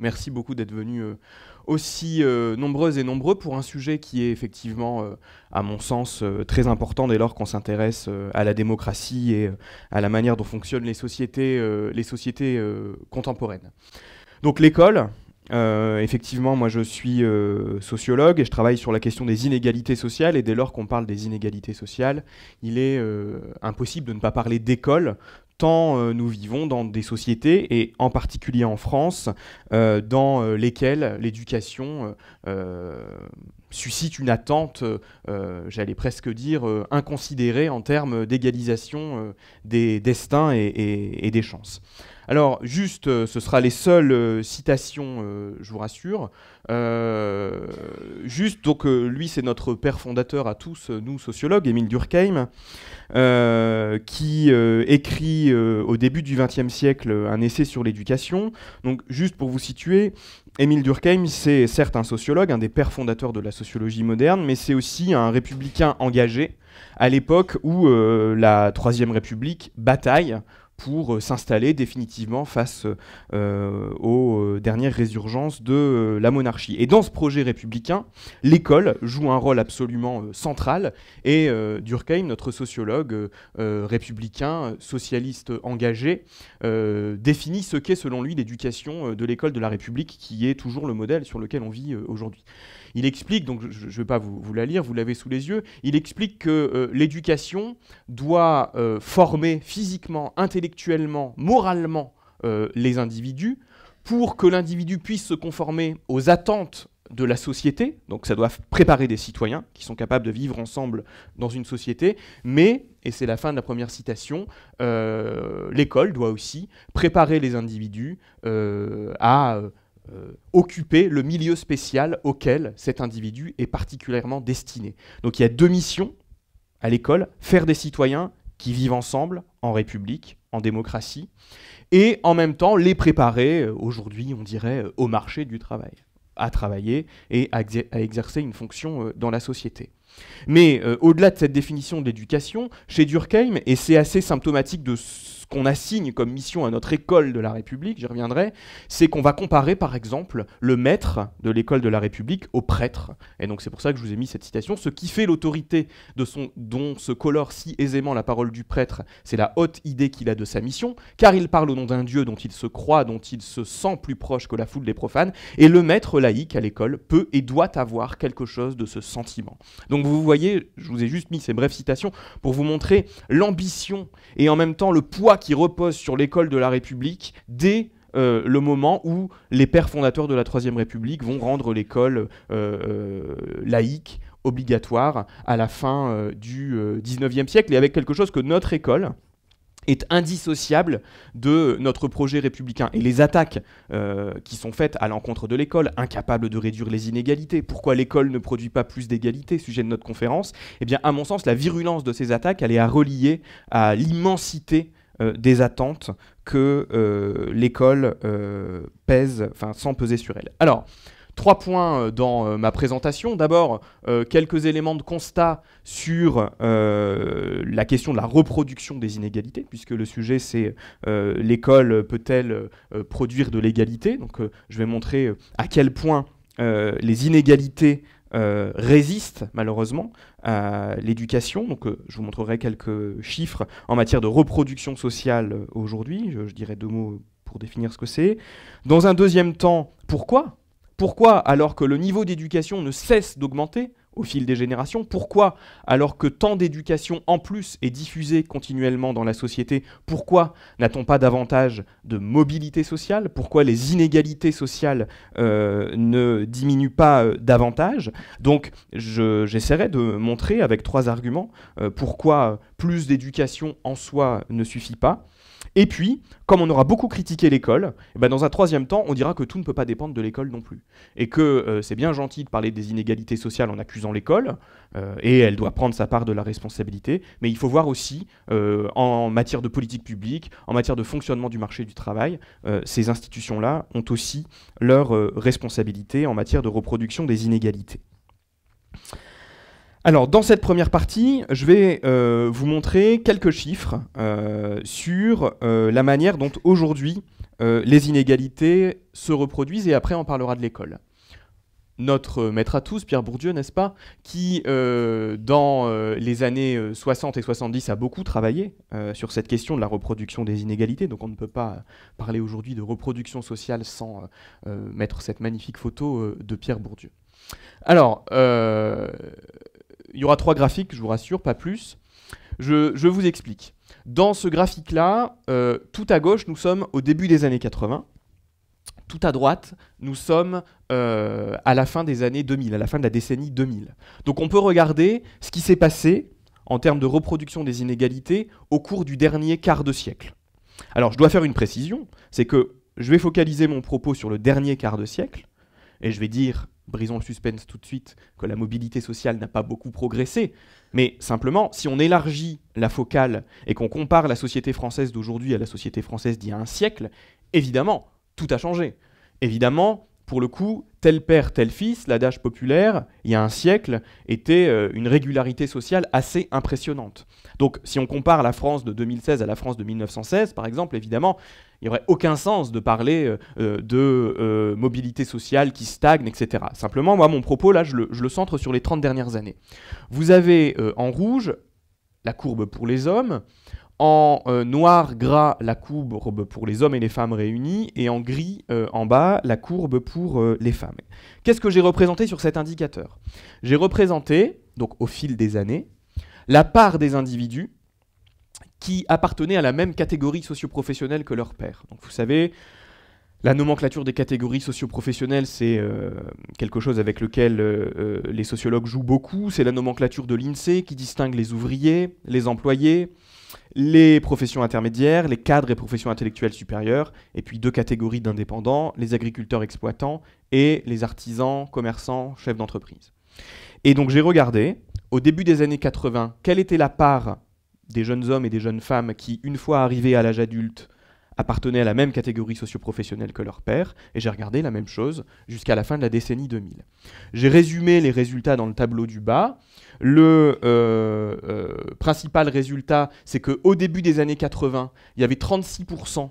Merci beaucoup d'être venus euh, aussi euh, nombreuses et nombreux pour un sujet qui est effectivement, euh, à mon sens, très important dès lors qu'on s'intéresse à la démocratie et à la manière dont fonctionnent les sociétés, les sociétés contemporaines. Donc l'école, effectivement, moi je suis sociologue et je travaille sur la question des inégalités sociales. Et dès lors qu'on parle des inégalités sociales, il est impossible de ne pas parler d'école, tant euh, nous vivons dans des sociétés, et en particulier en France, euh, dans euh, lesquelles l'éducation suscite une attente, j'allais presque dire, inconsidérée en termes d'égalisation des destins et, des chances. Alors, juste, euh, ce sera les seules euh, citations, euh, je vous rassure. juste, donc, lui, c'est notre père fondateur à tous, nous, sociologues, Émile Durkheim, qui écrit au début du XXe siècle un essai sur l'éducation. Donc, juste pour vous situer, Émile Durkheim, c'est certes un sociologue, un des pères fondateurs de la sociologie moderne, mais c'est aussi un républicain engagé à l'époque où la Troisième République bataille pour euh, s'installer définitivement face euh, aux euh, dernières résurgences de la monarchie. Et dans ce projet républicain, l'école joue un rôle absolument central, et Durkheim, notre sociologue républicain, socialiste engagé, définit ce qu'est selon lui l'éducation de l'école de la République, qui est toujours le modèle sur lequel on vit aujourd'hui. Il explique, donc je ne vais pas vous, la lire, vous l'avez sous les yeux, il explique que euh, l'éducation doit euh, former physiquement, intellectuellement, moralement euh, les individus pour que l'individu puisse se conformer aux attentes de la société, donc ça doit préparer des citoyens qui sont capables de vivre ensemble dans une société, mais, et c'est la fin de la première citation, l'école doit aussi préparer les individus à euh, occuper le milieu spécial auquel cet individu est particulièrement destiné. Donc il y a deux missions à l'école, faire des citoyens qui vivent ensemble en République, en démocratie, et en même temps les préparer, euh, aujourd'hui on dirait, euh, au marché du travail, à travailler et à, exercer une fonction dans la société. Mais au-delà de cette définition de l'éducation, chez Durkheim, et c'est assez symptomatique de ce qu'on assigne comme mission à notre école de la République, j'y reviendrai, c'est qu'on va comparer par exemple le maître de l'école de la République au prêtre. Et donc c'est pour ça que je vous ai mis cette citation. Ce qui fait l'autorité de son, dont se colore si aisément la parole du prêtre, c'est la haute idée qu'il a de sa mission, car il parle au nom d'un Dieu dont il se croit, dont il se sent plus proche que la foule des profanes, et le maître laïque à l'école peut et doit avoir quelque chose de ce sentiment. Donc vous voyez, je vous ai juste mis ces brèves citations pour vous montrer l'ambition et en même temps le poids qui repose sur l'école de la République dès euh, le moment où les pères fondateurs de la Troisième République vont rendre l'école euh, euh, laïque obligatoire à la fin du XIXe siècle et avec quelque chose que notre école est indissociable de notre projet républicain. Et les attaques qui sont faites à l'encontre de l'école, incapable de réduire les inégalités, pourquoi l'école ne produit pas plus d'égalité, sujet de notre conférence, eh bien, à mon sens, la virulence de ces attaques, elle est à relier à l'immensité euh, des attentes que euh, l'école euh, pèse, enfin sans peser sur elle. Alors, trois points dans ma présentation. D'abord, quelques éléments de constat sur la question de la reproduction des inégalités, puisque le sujet c'est l'école peut-elle produire de l'égalité. Donc je vais montrer à quel point les inégalités euh, résiste malheureusement à l'éducation. Donc, euh, je vous montrerai quelques chiffres en matière de reproduction sociale euh, aujourd'hui. Je, dirais dirai deux mots pour définir ce que c'est. Dans un deuxième temps, pourquoi Pourquoi alors que le niveau d'éducation ne cesse d'augmenter au fil des générations Pourquoi, alors que tant d'éducation en plus est diffusée continuellement dans la société, pourquoi n'a-t-on pas davantage de mobilité sociale Pourquoi les inégalités sociales euh, ne diminuent pas euh, davantage Donc j'essaierai de montrer avec trois arguments euh, pourquoi plus d'éducation en soi ne suffit pas et puis, comme on aura beaucoup critiqué l'école, eh ben, dans un troisième temps, on dira que tout ne peut pas dépendre de l'école non plus. Et que euh, c'est bien gentil de parler des inégalités sociales en accusant l'école, euh, et elle doit prendre sa part de la responsabilité, mais il faut voir aussi, euh, en matière de politique publique, en matière de fonctionnement du marché du travail, ces institutions-là ont aussi leur responsabilité en matière de reproduction des inégalités. Alors, dans cette première partie, je vais euh, vous montrer quelques chiffres euh, sur euh, la manière dont aujourd'hui les inégalités se reproduisent et après on parlera de l'école. Notre maître à tous, Pierre Bourdieu, n'est-ce pas, qui dans les années 60 et 70 a beaucoup travaillé sur cette question de la reproduction des inégalités. Donc on ne peut pas parler aujourd'hui de reproduction sociale sans mettre cette magnifique photo de Pierre Bourdieu. Alors, il y aura trois graphiques, je vous rassure, pas plus. Je, vous explique. Dans ce graphique-là, euh, tout à gauche, nous sommes au début des années 80. Tout à droite, nous sommes euh, à la fin des années 2000, à la fin de la décennie 2000. Donc on peut regarder ce qui s'est passé en termes de reproduction des inégalités au cours du dernier quart de siècle. Alors je dois faire une précision, c'est que je vais focaliser mon propos sur le dernier quart de siècle, et je vais dire brisons le suspense tout de suite, que la mobilité sociale n'a pas beaucoup progressé, mais simplement, si on élargit la focale et qu'on compare la société française d'aujourd'hui à la société française d'il y a un siècle, évidemment, tout a changé. Évidemment, pour le coup, tel père, tel fils, l'adage populaire, il y a un siècle, était euh, une régularité sociale assez impressionnante. Donc si on compare la France de 2016 à la France de 1916, par exemple, évidemment, il n'y aurait aucun sens de parler euh, euh, de euh, mobilité sociale qui stagne, etc. Simplement, moi, mon propos, là, je le, centre sur les 30 dernières années. Vous avez en rouge la courbe pour les hommes, en noir, gras, la courbe pour les hommes et les femmes réunis, et en gris, en bas, la courbe pour les femmes. Qu'est-ce que j'ai représenté sur cet indicateur J'ai représenté, donc au fil des années, la part des individus qui appartenaient à la même catégorie socioprofessionnelle que leur père. Donc vous savez, la nomenclature des catégories socioprofessionnelles, c'est euh, quelque chose avec lequel euh, euh, les sociologues jouent beaucoup. C'est la nomenclature de l'INSEE qui distingue les ouvriers, les employés, les professions intermédiaires, les cadres et professions intellectuelles supérieures, et puis deux catégories d'indépendants, les agriculteurs exploitants et les artisans, commerçants, chefs d'entreprise. Et donc j'ai regardé, au début des années 80, quelle était la part des jeunes hommes et des jeunes femmes qui, une fois arrivés à l'âge adulte, appartenaient à la même catégorie socioprofessionnelle que leur père, et j'ai regardé la même chose jusqu'à la fin de la décennie 2000. J'ai résumé les résultats dans le tableau du bas. Le euh, euh, principal résultat, c'est qu'au début des années 80, il y avait 36%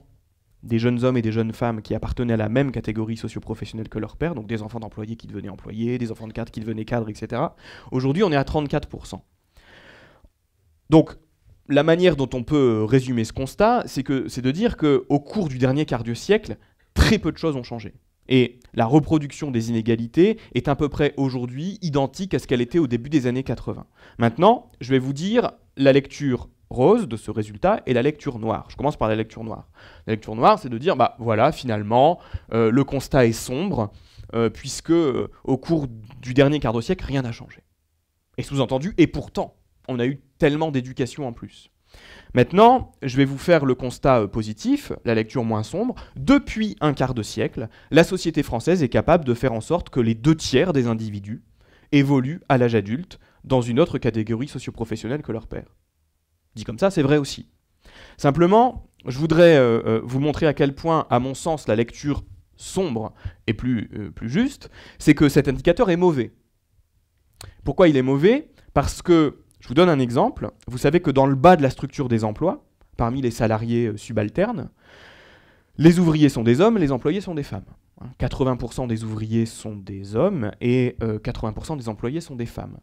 des jeunes hommes et des jeunes femmes qui appartenaient à la même catégorie socio-professionnelle que leur père, donc des enfants d'employés qui devenaient employés, des enfants de cadres qui devenaient cadres, etc. Aujourd'hui, on est à 34%. Donc, la manière dont on peut résumer ce constat, c'est que c'est de dire qu'au cours du dernier quart de siècle, très peu de choses ont changé. Et la reproduction des inégalités est à peu près aujourd'hui identique à ce qu'elle était au début des années 80. Maintenant, je vais vous dire la lecture rose de ce résultat est la lecture noire. Je commence par la lecture noire. La lecture noire, c'est de dire, bah voilà, finalement, euh, le constat est sombre, euh, puisque euh, au cours du dernier quart de siècle, rien n'a changé. Et sous-entendu, et pourtant, on a eu tellement d'éducation en plus. Maintenant, je vais vous faire le constat positif, la lecture moins sombre. Depuis un quart de siècle, la société française est capable de faire en sorte que les deux tiers des individus évoluent à l'âge adulte dans une autre catégorie socioprofessionnelle que leur père. Dit comme ça, c'est vrai aussi. Simplement, je voudrais euh, euh, vous montrer à quel point, à mon sens, la lecture sombre est plus euh, juste, c'est que cet indicateur est mauvais. Pourquoi il est mauvais Parce que, je vous donne un exemple, vous savez que dans le bas de la structure des emplois, parmi les salariés subalternes, les ouvriers sont des hommes, les employés sont des femmes. 80% des ouvriers sont des hommes et 80% euh, des employés sont des femmes.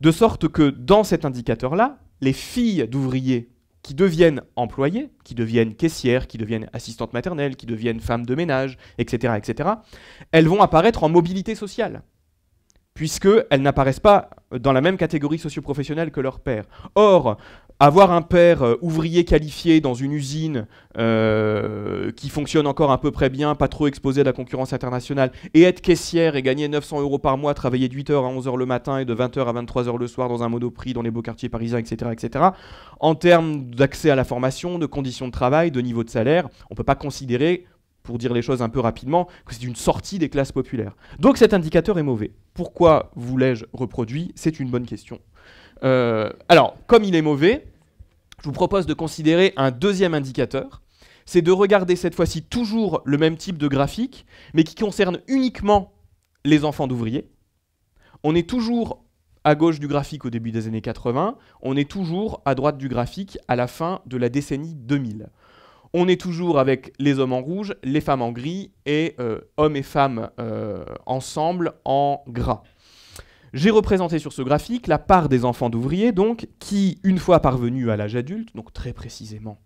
De sorte que dans cet indicateur-là, les filles d'ouvriers qui deviennent employées, qui deviennent caissières, qui deviennent assistantes maternelles, qui deviennent femmes de ménage, etc., etc., elles vont apparaître en mobilité sociale, puisqu'elles n'apparaissent pas dans la même catégorie socio-professionnelle que leur père. Or, avoir un père euh, ouvrier qualifié dans une usine euh, qui fonctionne encore à peu près bien, pas trop exposé à la concurrence internationale, et être caissière et gagner 900 euros par mois, travailler de 8h à 11h le matin et de 20h à 23h le soir dans un monoprix, dans les beaux quartiers parisiens, etc. etc. en termes d'accès à la formation, de conditions de travail, de niveau de salaire, on ne peut pas considérer pour dire les choses un peu rapidement, que c'est une sortie des classes populaires. Donc cet indicateur est mauvais. Pourquoi vous l'ai-je reproduit C'est une bonne question. Euh, alors, comme il est mauvais, je vous propose de considérer un deuxième indicateur. C'est de regarder cette fois-ci toujours le même type de graphique, mais qui concerne uniquement les enfants d'ouvriers. On est toujours à gauche du graphique au début des années 80, on est toujours à droite du graphique à la fin de la décennie 2000. On est toujours avec les hommes en rouge, les femmes en gris et euh, hommes et femmes euh, ensemble en gras. J'ai représenté sur ce graphique la part des enfants d'ouvriers, donc, qui, une fois parvenus à l'âge adulte, donc très précisément,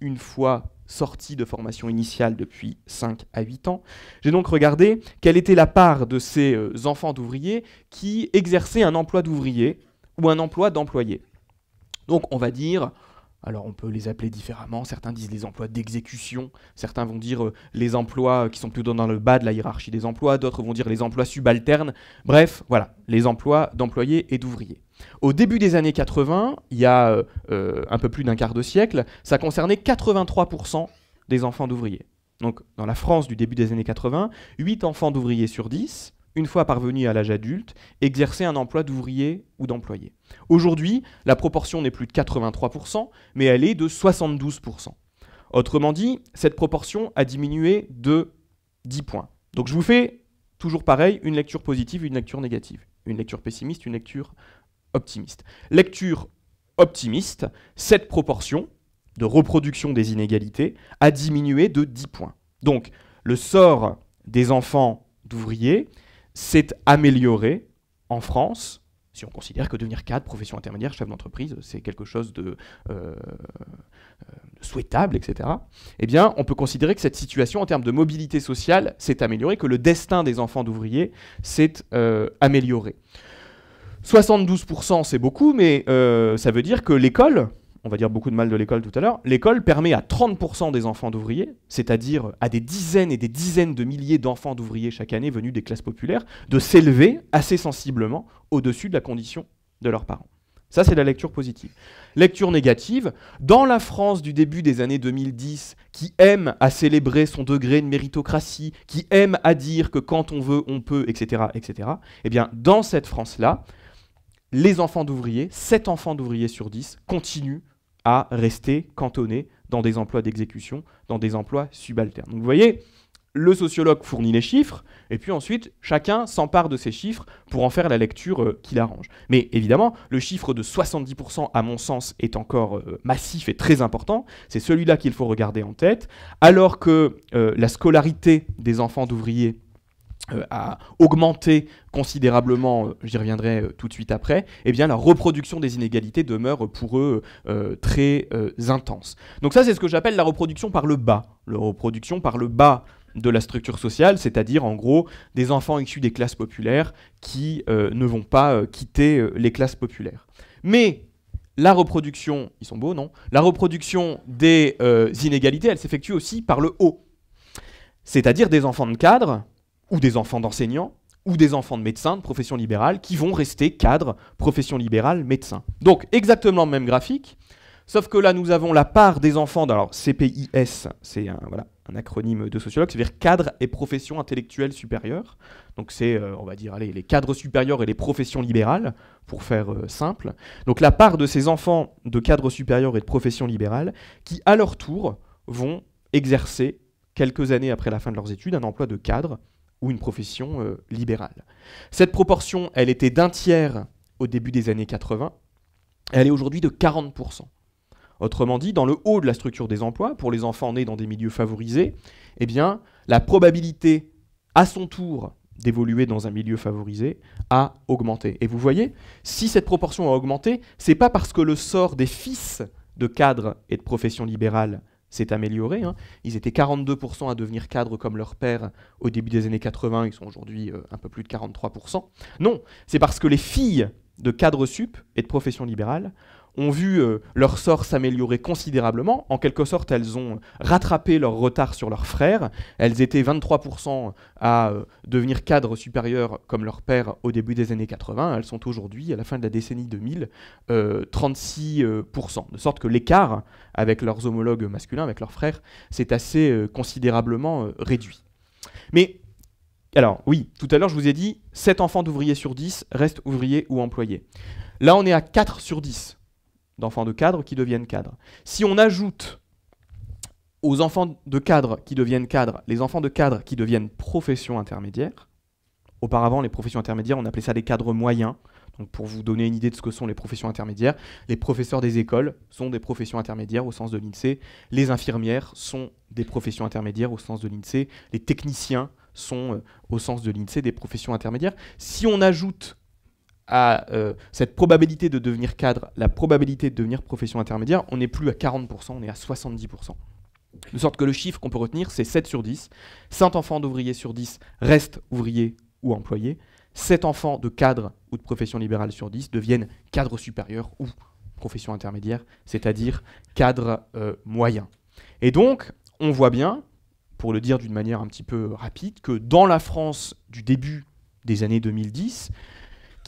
une fois sortis de formation initiale depuis 5 à 8 ans, j'ai donc regardé quelle était la part de ces euh, enfants d'ouvriers qui exerçaient un emploi d'ouvrier ou un emploi d'employé. Donc on va dire alors on peut les appeler différemment, certains disent les emplois d'exécution, certains vont dire euh, les emplois euh, qui sont plutôt dans le bas de la hiérarchie des emplois, d'autres vont dire les emplois subalternes, bref, voilà, les emplois d'employés et d'ouvriers. Au début des années 80, il y a euh, un peu plus d'un quart de siècle, ça concernait 83% des enfants d'ouvriers. Donc dans la France du début des années 80, 8 enfants d'ouvriers sur 10 une fois parvenu à l'âge adulte, exercer un emploi d'ouvrier ou d'employé. Aujourd'hui, la proportion n'est plus de 83%, mais elle est de 72%. Autrement dit, cette proportion a diminué de 10 points. Donc je vous fais toujours pareil, une lecture positive, une lecture négative, une lecture pessimiste, une lecture optimiste. Lecture optimiste, cette proportion de reproduction des inégalités a diminué de 10 points. Donc le sort des enfants d'ouvriers s'est amélioré en France, si on considère que devenir cadre, profession intermédiaire, chef d'entreprise, c'est quelque chose de, euh, euh, souhaitable, etc., eh bien, on peut considérer que cette situation en termes de mobilité sociale s'est améliorée, que le destin des enfants d'ouvriers s'est euh, amélioré. 72%, c'est beaucoup, mais ça veut dire que l'école, on va dire beaucoup de mal de l'école tout à l'heure, l'école permet à 30% des enfants d'ouvriers, c'est-à-dire à des dizaines et des dizaines de milliers d'enfants d'ouvriers chaque année venus des classes populaires, de s'élever assez sensiblement au-dessus de la condition de leurs parents. Ça, c'est la lecture positive. Lecture négative, dans la France du début des années 2010, qui aime à célébrer son degré de méritocratie, qui aime à dire que quand on veut, on peut, etc., etc., eh bien, dans cette France-là, les enfants d'ouvriers, 7 enfants d'ouvriers sur 10, continuent à rester cantonné dans des emplois d'exécution, dans des emplois subalternes. Donc vous voyez, le sociologue fournit les chiffres, et puis ensuite, chacun s'empare de ces chiffres pour en faire la lecture euh, qu'il arrange. Mais évidemment, le chiffre de 70%, à mon sens, est encore euh, massif et très important. C'est celui-là qu'il faut regarder en tête, alors que euh, la scolarité des enfants d'ouvriers euh, a augmenté considérablement, euh, j'y reviendrai euh, tout de suite après, eh bien la reproduction des inégalités demeure pour eux très intense. Donc ça c'est ce que j'appelle la reproduction par le bas, la reproduction par le bas de la structure sociale, c'est-à-dire en gros des enfants issus des classes populaires qui ne vont pas quitter les classes populaires. Mais la reproduction, ils sont beaux non La reproduction des inégalités, elle s'effectue aussi par le haut, c'est-à-dire des enfants de cadre ou des enfants d'enseignants, ou des enfants de médecins, de profession libérale, qui vont rester cadres, profession libérale, médecins. Donc exactement le même graphique, sauf que là nous avons la part des enfants, alors CPIS, c'est un, voilà, un acronyme de sociologue, c'est-à-dire cadre et professions intellectuelles supérieures. Donc c'est, euh, on va dire, allez, les cadres supérieurs et les professions libérales, pour faire euh, simple. Donc la part de ces enfants de cadres supérieurs et de professions libérales, qui à leur tour vont exercer, quelques années après la fin de leurs études, un emploi de cadre ou une profession euh, libérale. Cette proportion, elle était d'un tiers au début des années 80, elle est aujourd'hui de 40%. Autrement dit, dans le haut de la structure des emplois, pour les enfants nés dans des milieux favorisés, eh bien, la probabilité, à son tour, d'évoluer dans un milieu favorisé a augmenté. Et vous voyez, si cette proportion a augmenté, c'est pas parce que le sort des fils de cadres et de professions libérales c'est amélioré. Hein. Ils étaient 42% à devenir cadres comme leur père au début des années 80, ils sont aujourd'hui euh, un peu plus de 43%. Non, c'est parce que les filles de cadres sup et de profession libérale ont vu euh, leur sort s'améliorer considérablement. En quelque sorte, elles ont rattrapé leur retard sur leurs frères. Elles étaient 23% à euh, devenir cadres supérieurs comme leur père au début des années 80. Elles sont aujourd'hui, à la fin de la décennie 2000, 36%. Euh, de sorte que l'écart avec leurs homologues masculins, avec leurs frères, s'est assez considérablement réduit. Mais alors oui, tout à l'heure je vous ai dit, 7 enfants d'ouvriers sur 10 restent ouvriers ou employés. Là on est à 4 sur 10 d'enfants de cadre qui deviennent cadres. Si on ajoute aux enfants de cadre qui deviennent cadres, les enfants de cadre qui deviennent professions intermédiaires, auparavant les professions intermédiaires, on appelait ça des cadres moyens. Donc pour vous donner une idée de ce que sont les professions intermédiaires, les professeurs des écoles sont des professions intermédiaires au sens de l'INSEE, les infirmières sont des professions intermédiaires au sens de l'INSEE, les techniciens sont euh, au sens de l'INSEE des professions intermédiaires. Si on ajoute à euh, cette probabilité de devenir cadre, la probabilité de devenir profession intermédiaire, on n'est plus à 40%, on est à 70%. De sorte que le chiffre qu'on peut retenir, c'est 7 sur 10. 5 enfants d'ouvriers sur 10 restent ouvriers ou employés. 7 enfants de cadre ou de profession libérale sur 10 deviennent cadre supérieur ou profession intermédiaire, c'est-à-dire cadre euh, moyens. moyen. Et donc, on voit bien, pour le dire d'une manière un petit peu rapide, que dans la France du début des années 2010,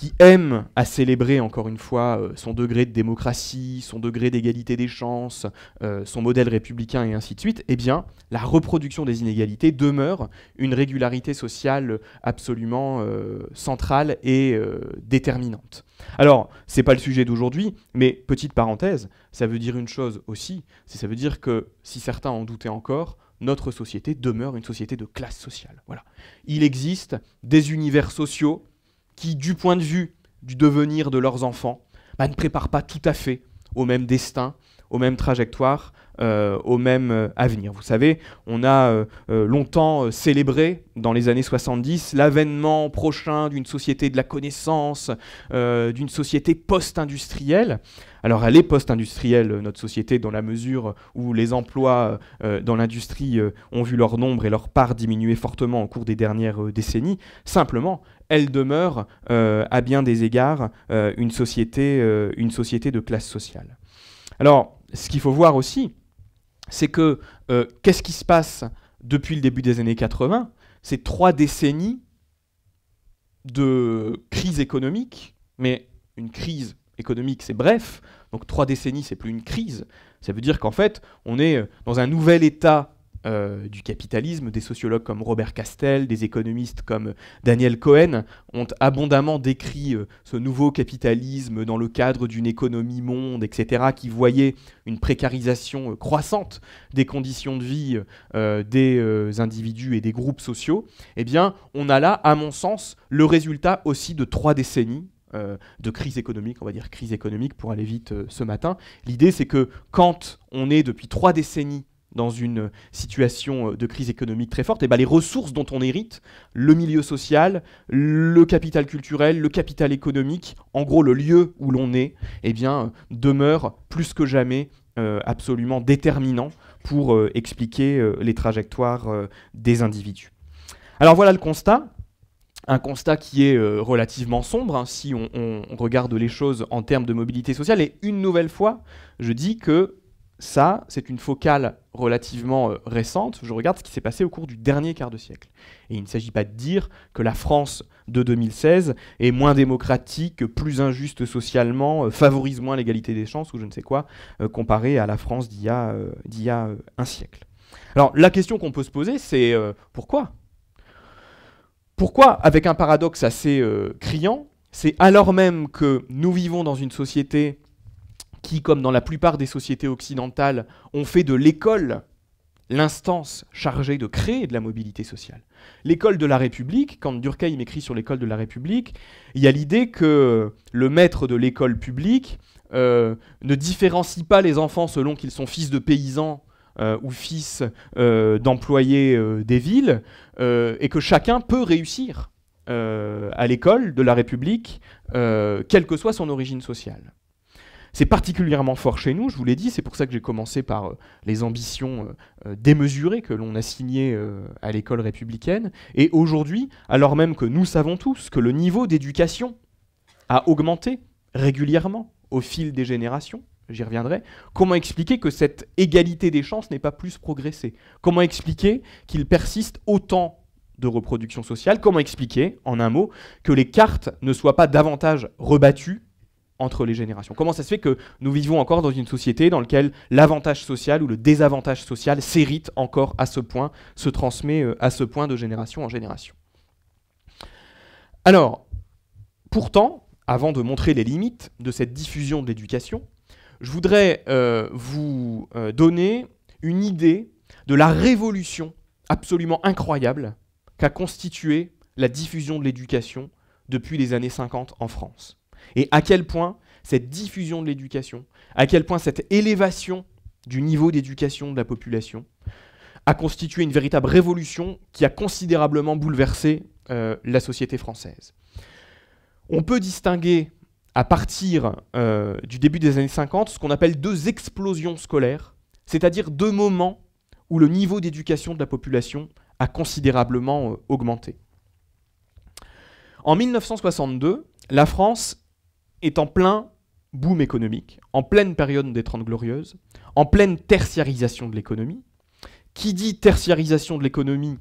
qui aime à célébrer encore une fois euh, son degré de démocratie, son degré d'égalité des chances, euh, son modèle républicain et ainsi de suite, eh bien, la reproduction des inégalités demeure une régularité sociale absolument euh, centrale et déterminante. Alors, c'est pas le sujet d'aujourd'hui, mais petite parenthèse, ça veut dire une chose aussi, c'est ça veut dire que si certains en doutaient encore, notre société demeure une société de classe sociale. Voilà. Il existe des univers sociaux qui, du point de vue du devenir de leurs enfants, bah, ne préparent pas tout à fait au même destin aux mêmes trajectoires, euh, au même euh, avenir. Vous savez, on a euh, longtemps célébré, dans les années 70, l'avènement prochain d'une société de la connaissance, d'une société post-industrielle. Alors elle est post-industrielle, notre société, dans la mesure où les emplois dans l'industrie ont vu leur nombre et leur part diminuer fortement au cours des dernières décennies. Simplement, elle demeure, à bien des égards, une, société, une société de classe sociale. Alors, ce qu'il faut voir aussi, c'est que euh, qu'est-ce qui se passe depuis le début des années 80 C'est trois décennies de crise économique, mais une crise économique, c'est bref. Donc trois décennies, c'est plus une crise. Ça veut dire qu'en fait, on est dans un nouvel état euh, du capitalisme, des sociologues comme Robert Castel, des économistes comme Daniel Cohen ont abondamment décrit euh, ce nouveau capitalisme dans le cadre d'une économie monde, etc., qui voyait une précarisation euh, croissante des conditions de vie des individus et des groupes sociaux. Eh bien, on a là, à mon sens, le résultat aussi de trois décennies de crise économique, on va dire crise économique pour aller vite ce matin. L'idée, c'est que quand on est depuis trois décennies dans une situation euh, de crise économique très forte, et ben, les ressources dont on hérite, le milieu social, le capital culturel, le capital économique, en gros le lieu où l'on est, et eh bien, demeure plus que jamais euh, absolument déterminant pour euh, expliquer les trajectoires des individus. Alors voilà le constat, un constat qui est relativement sombre hein, si on, on, regarde les choses en termes de mobilité sociale. Et une nouvelle fois, je dis que ça, c'est une focale relativement euh, récente. Je regarde ce qui s'est passé au cours du dernier quart de siècle. Et il ne s'agit pas de dire que la France de 2016 est moins démocratique, plus injuste socialement, euh, favorise moins l'égalité des chances ou je ne sais quoi, euh, comparée à la France d'il y a, d'il y a un siècle. Alors la question qu'on peut se poser, c'est pourquoi Pourquoi, avec un paradoxe assez criant, c'est alors même que nous vivons dans une société qui, comme dans la plupart des sociétés occidentales, ont fait de l'école l'instance chargée de créer de la mobilité sociale. L'école de la République, quand Durkheim écrit sur l'école de la République, il y a l'idée que le maître de l'école publique euh, ne différencie pas les enfants selon qu'ils sont fils de paysans euh, ou fils euh, d'employés des villes, et que chacun peut réussir à l'école de la République, quelle que soit son origine sociale. C'est particulièrement fort chez nous, je vous l'ai dit, c'est pour ça que j'ai commencé par euh, les ambitions euh, euh, démesurées que l'on a signées à l'école républicaine. Et aujourd'hui, alors même que nous savons tous que le niveau d'éducation a augmenté régulièrement au fil des générations, j'y reviendrai, comment expliquer que cette égalité des chances n'est pas plus progressée Comment expliquer qu'il persiste autant de reproduction sociale Comment expliquer, en un mot, que les cartes ne soient pas davantage rebattues entre les générations Comment ça se fait que nous vivons encore dans une société dans laquelle l'avantage social ou le désavantage social s'hérite encore à ce point, se transmet euh, à ce point de génération en génération Alors, pourtant, avant de montrer les limites de cette diffusion de l'éducation, je voudrais euh, vous euh, donner une idée de la révolution absolument incroyable qu'a constituée la diffusion de l'éducation depuis les années 50 en France. Et à quel point cette diffusion de l'éducation, à quel point cette élévation du niveau d'éducation de la population a constitué une véritable révolution qui a considérablement bouleversé euh, la société française. On peut distinguer à partir euh, du début des années 50 ce qu'on appelle deux explosions scolaires, c'est-à-dire deux moments où le niveau d'éducation de la population a considérablement euh, augmenté. En 1962, la France est en plein boom économique, en pleine période des Trente Glorieuses, en pleine tertiarisation de l'économie. Qui dit tertiarisation de l'économie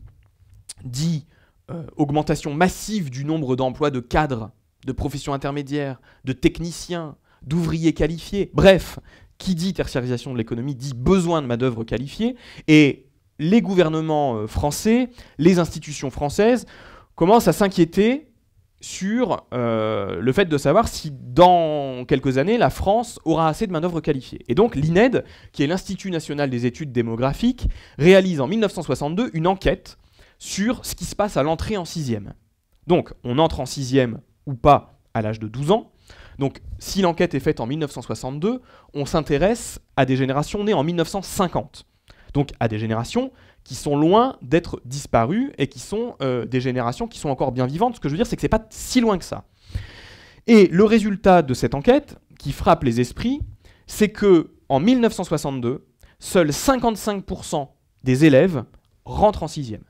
dit euh, augmentation massive du nombre d'emplois de cadres, de professions intermédiaires, de techniciens, d'ouvriers qualifiés. Bref, qui dit tertiarisation de l'économie dit besoin de main-d'œuvre qualifiée. Et les gouvernements euh, français, les institutions françaises commencent à s'inquiéter sur euh, le fait de savoir si dans quelques années la France aura assez de main-d'œuvre qualifiée. Et donc l'INED, qui est l'Institut national des études démographiques, réalise en 1962 une enquête sur ce qui se passe à l'entrée en sixième. Donc on entre en sixième ou pas à l'âge de 12 ans. Donc si l'enquête est faite en 1962, on s'intéresse à des générations nées en 1950. Donc à des générations qui sont loin d'être disparus et qui sont euh, des générations qui sont encore bien vivantes. Ce que je veux dire, c'est que ce n'est pas si loin que ça. Et le résultat de cette enquête, qui frappe les esprits, c'est que en 1962, seuls 55% des élèves rentrent en sixième.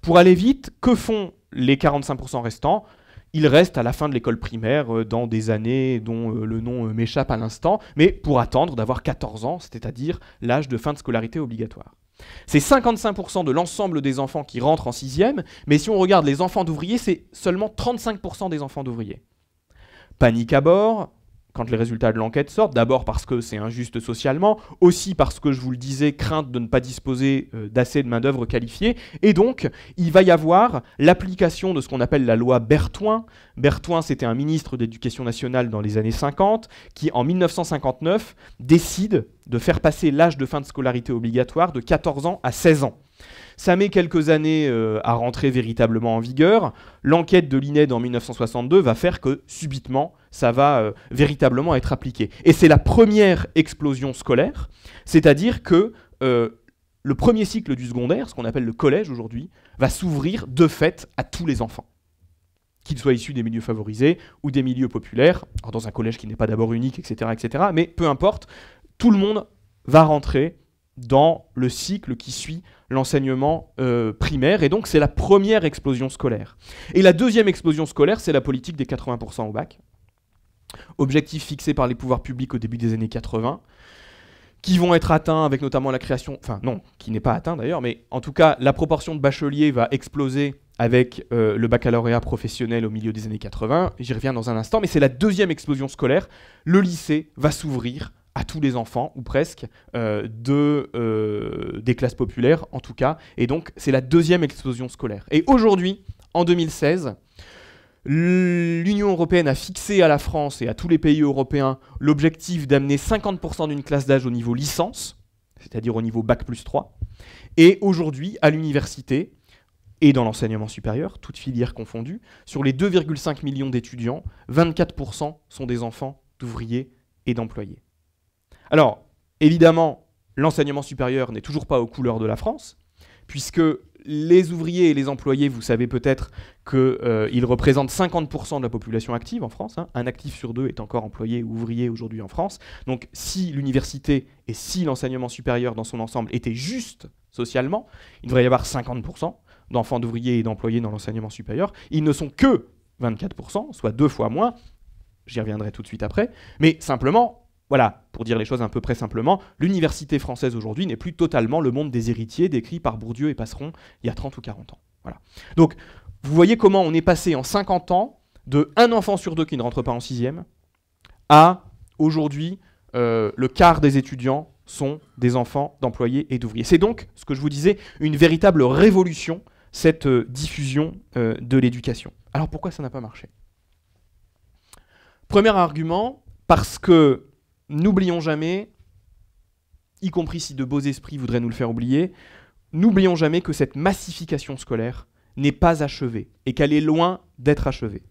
Pour aller vite, que font les 45% restants il reste à la fin de l'école primaire euh, dans des années dont euh, le nom euh, m'échappe à l'instant, mais pour attendre d'avoir 14 ans, c'est-à-dire l'âge de fin de scolarité obligatoire. C'est 55% de l'ensemble des enfants qui rentrent en sixième, mais si on regarde les enfants d'ouvriers, c'est seulement 35% des enfants d'ouvriers. Panique à bord, quand les résultats de l'enquête sortent, d'abord parce que c'est injuste socialement, aussi parce que, je vous le disais, crainte de ne pas disposer euh, d'assez de main-d'œuvre qualifiée, et donc il va y avoir l'application de ce qu'on appelle la loi Bertoin. Bertoin, c'était un ministre d'éducation nationale dans les années 50, qui en 1959 décide de faire passer l'âge de fin de scolarité obligatoire de 14 ans à 16 ans. Ça met quelques années euh, à rentrer véritablement en vigueur. L'enquête de l'INED en 1962 va faire que, subitement, ça va euh, véritablement être appliqué. Et c'est la première explosion scolaire, c'est-à-dire que euh, le premier cycle du secondaire, ce qu'on appelle le collège aujourd'hui, va s'ouvrir de fait à tous les enfants qu'ils soient issus des milieux favorisés ou des milieux populaires, dans un collège qui n'est pas d'abord unique, etc., etc., mais peu importe, tout le monde va rentrer dans le cycle qui suit l'enseignement euh, primaire, et donc c'est la première explosion scolaire. Et la deuxième explosion scolaire, c'est la politique des 80% au bac, objectifs fixés par les pouvoirs publics au début des années 80, qui vont être atteints avec notamment la création, enfin non, qui n'est pas atteint d'ailleurs, mais en tout cas la proportion de bacheliers va exploser avec euh, le baccalauréat professionnel au milieu des années 80, j'y reviens dans un instant, mais c'est la deuxième explosion scolaire, le lycée va s'ouvrir à tous les enfants, ou presque, euh, de, euh, des classes populaires en tout cas, et donc c'est la deuxième explosion scolaire. Et aujourd'hui, en 2016, L'Union européenne a fixé à la France et à tous les pays européens l'objectif d'amener 50% d'une classe d'âge au niveau licence, c'est-à-dire au niveau bac plus 3. Et aujourd'hui, à l'université et dans l'enseignement supérieur, toutes filières confondues, sur les 2,5 millions d'étudiants, 24% sont des enfants d'ouvriers et d'employés. Alors, évidemment, l'enseignement supérieur n'est toujours pas aux couleurs de la France, puisque les ouvriers et les employés, vous savez peut-être qu'il euh, représente 50% de la population active en France. Hein. Un actif sur deux est encore employé ou ouvrier aujourd'hui en France. Donc si l'université et si l'enseignement supérieur dans son ensemble était juste socialement, il devrait y avoir 50% d'enfants d'ouvriers et d'employés dans l'enseignement supérieur. Ils ne sont que 24%, soit deux fois moins. J'y reviendrai tout de suite après. Mais simplement, voilà, pour dire les choses un peu près simplement, l'université française aujourd'hui n'est plus totalement le monde des héritiers décrit par Bourdieu et Passeron il y a 30 ou 40 ans. Voilà. Donc, vous voyez comment on est passé en 50 ans de un enfant sur deux qui ne rentre pas en sixième à aujourd'hui euh, le quart des étudiants sont des enfants d'employés et d'ouvriers. C'est donc, ce que je vous disais, une véritable révolution, cette euh, diffusion euh, de l'éducation. Alors pourquoi ça n'a pas marché Premier argument, parce que n'oublions jamais, y compris si de beaux esprits voudraient nous le faire oublier, n'oublions jamais que cette massification scolaire n'est pas achevée et qu'elle est loin d'être achevée.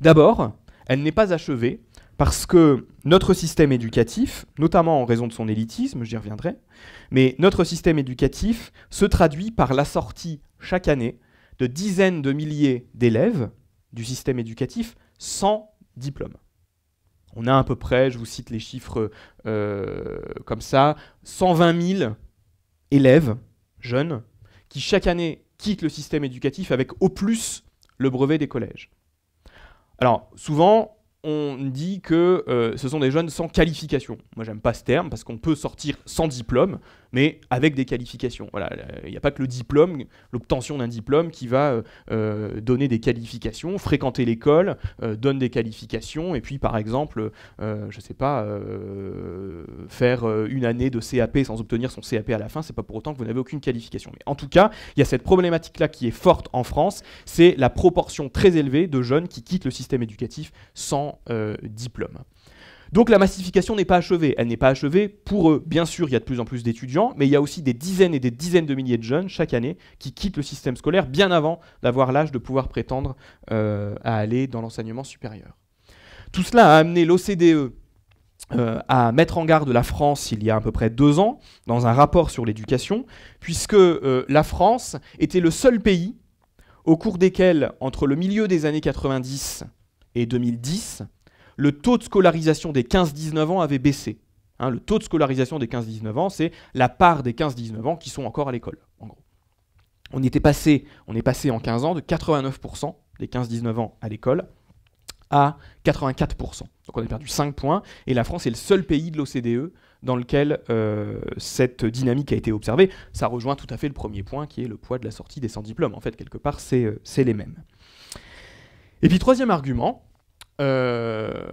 D'abord, elle n'est pas achevée parce que notre système éducatif, notamment en raison de son élitisme, j'y reviendrai, mais notre système éducatif se traduit par la sortie chaque année de dizaines de milliers d'élèves du système éducatif sans diplôme. On a à peu près, je vous cite les chiffres euh, comme ça, 120 000 élèves jeunes qui chaque année quittent le système éducatif avec au plus le brevet des collèges. Alors souvent, on dit que euh, ce sont des jeunes sans qualification. Moi, j'aime pas ce terme parce qu'on peut sortir sans diplôme mais avec des qualifications. Voilà, il n'y a pas que le diplôme, l'obtention d'un diplôme qui va euh, euh, donner des qualifications, fréquenter l'école, euh, donne des qualifications, et puis par exemple, je ne sais pas, faire une année de CAP sans obtenir son CAP à la fin, c'est pas pour autant que vous n'avez aucune qualification. Mais en tout cas, il y a cette problématique-là qui est forte en France, c'est la proportion très élevée de jeunes qui quittent le système éducatif sans diplôme. Donc la massification n'est pas achevée. Elle n'est pas achevée pour eux. Bien sûr, il y a de plus en plus d'étudiants, mais il y a aussi des dizaines et des dizaines de milliers de jeunes chaque année qui quittent le système scolaire bien avant d'avoir l'âge de pouvoir prétendre euh, à aller dans l'enseignement supérieur. Tout cela a amené l'OCDE euh, à mettre en garde la France il y a à peu près deux ans dans un rapport sur l'éducation, puisque euh, la France était le seul pays au cours desquels, entre le milieu des années 90 et 2010, le taux de scolarisation des 15-19 ans avait baissé. Hein, le taux de scolarisation des 15-19 ans, c'est la part des 15-19 ans qui sont encore à l'école, en gros. On, était passé, on est passé en 15 ans de 89% des 15-19 ans à l'école à 84%. Donc on a perdu 5 points, et la France est le seul pays de l'OCDE dans lequel euh, cette dynamique a été observée. Ça rejoint tout à fait le premier point qui est le poids de la sortie des 100 diplômes En fait, quelque part, euh, c'est les mêmes. Et puis troisième argument, euh,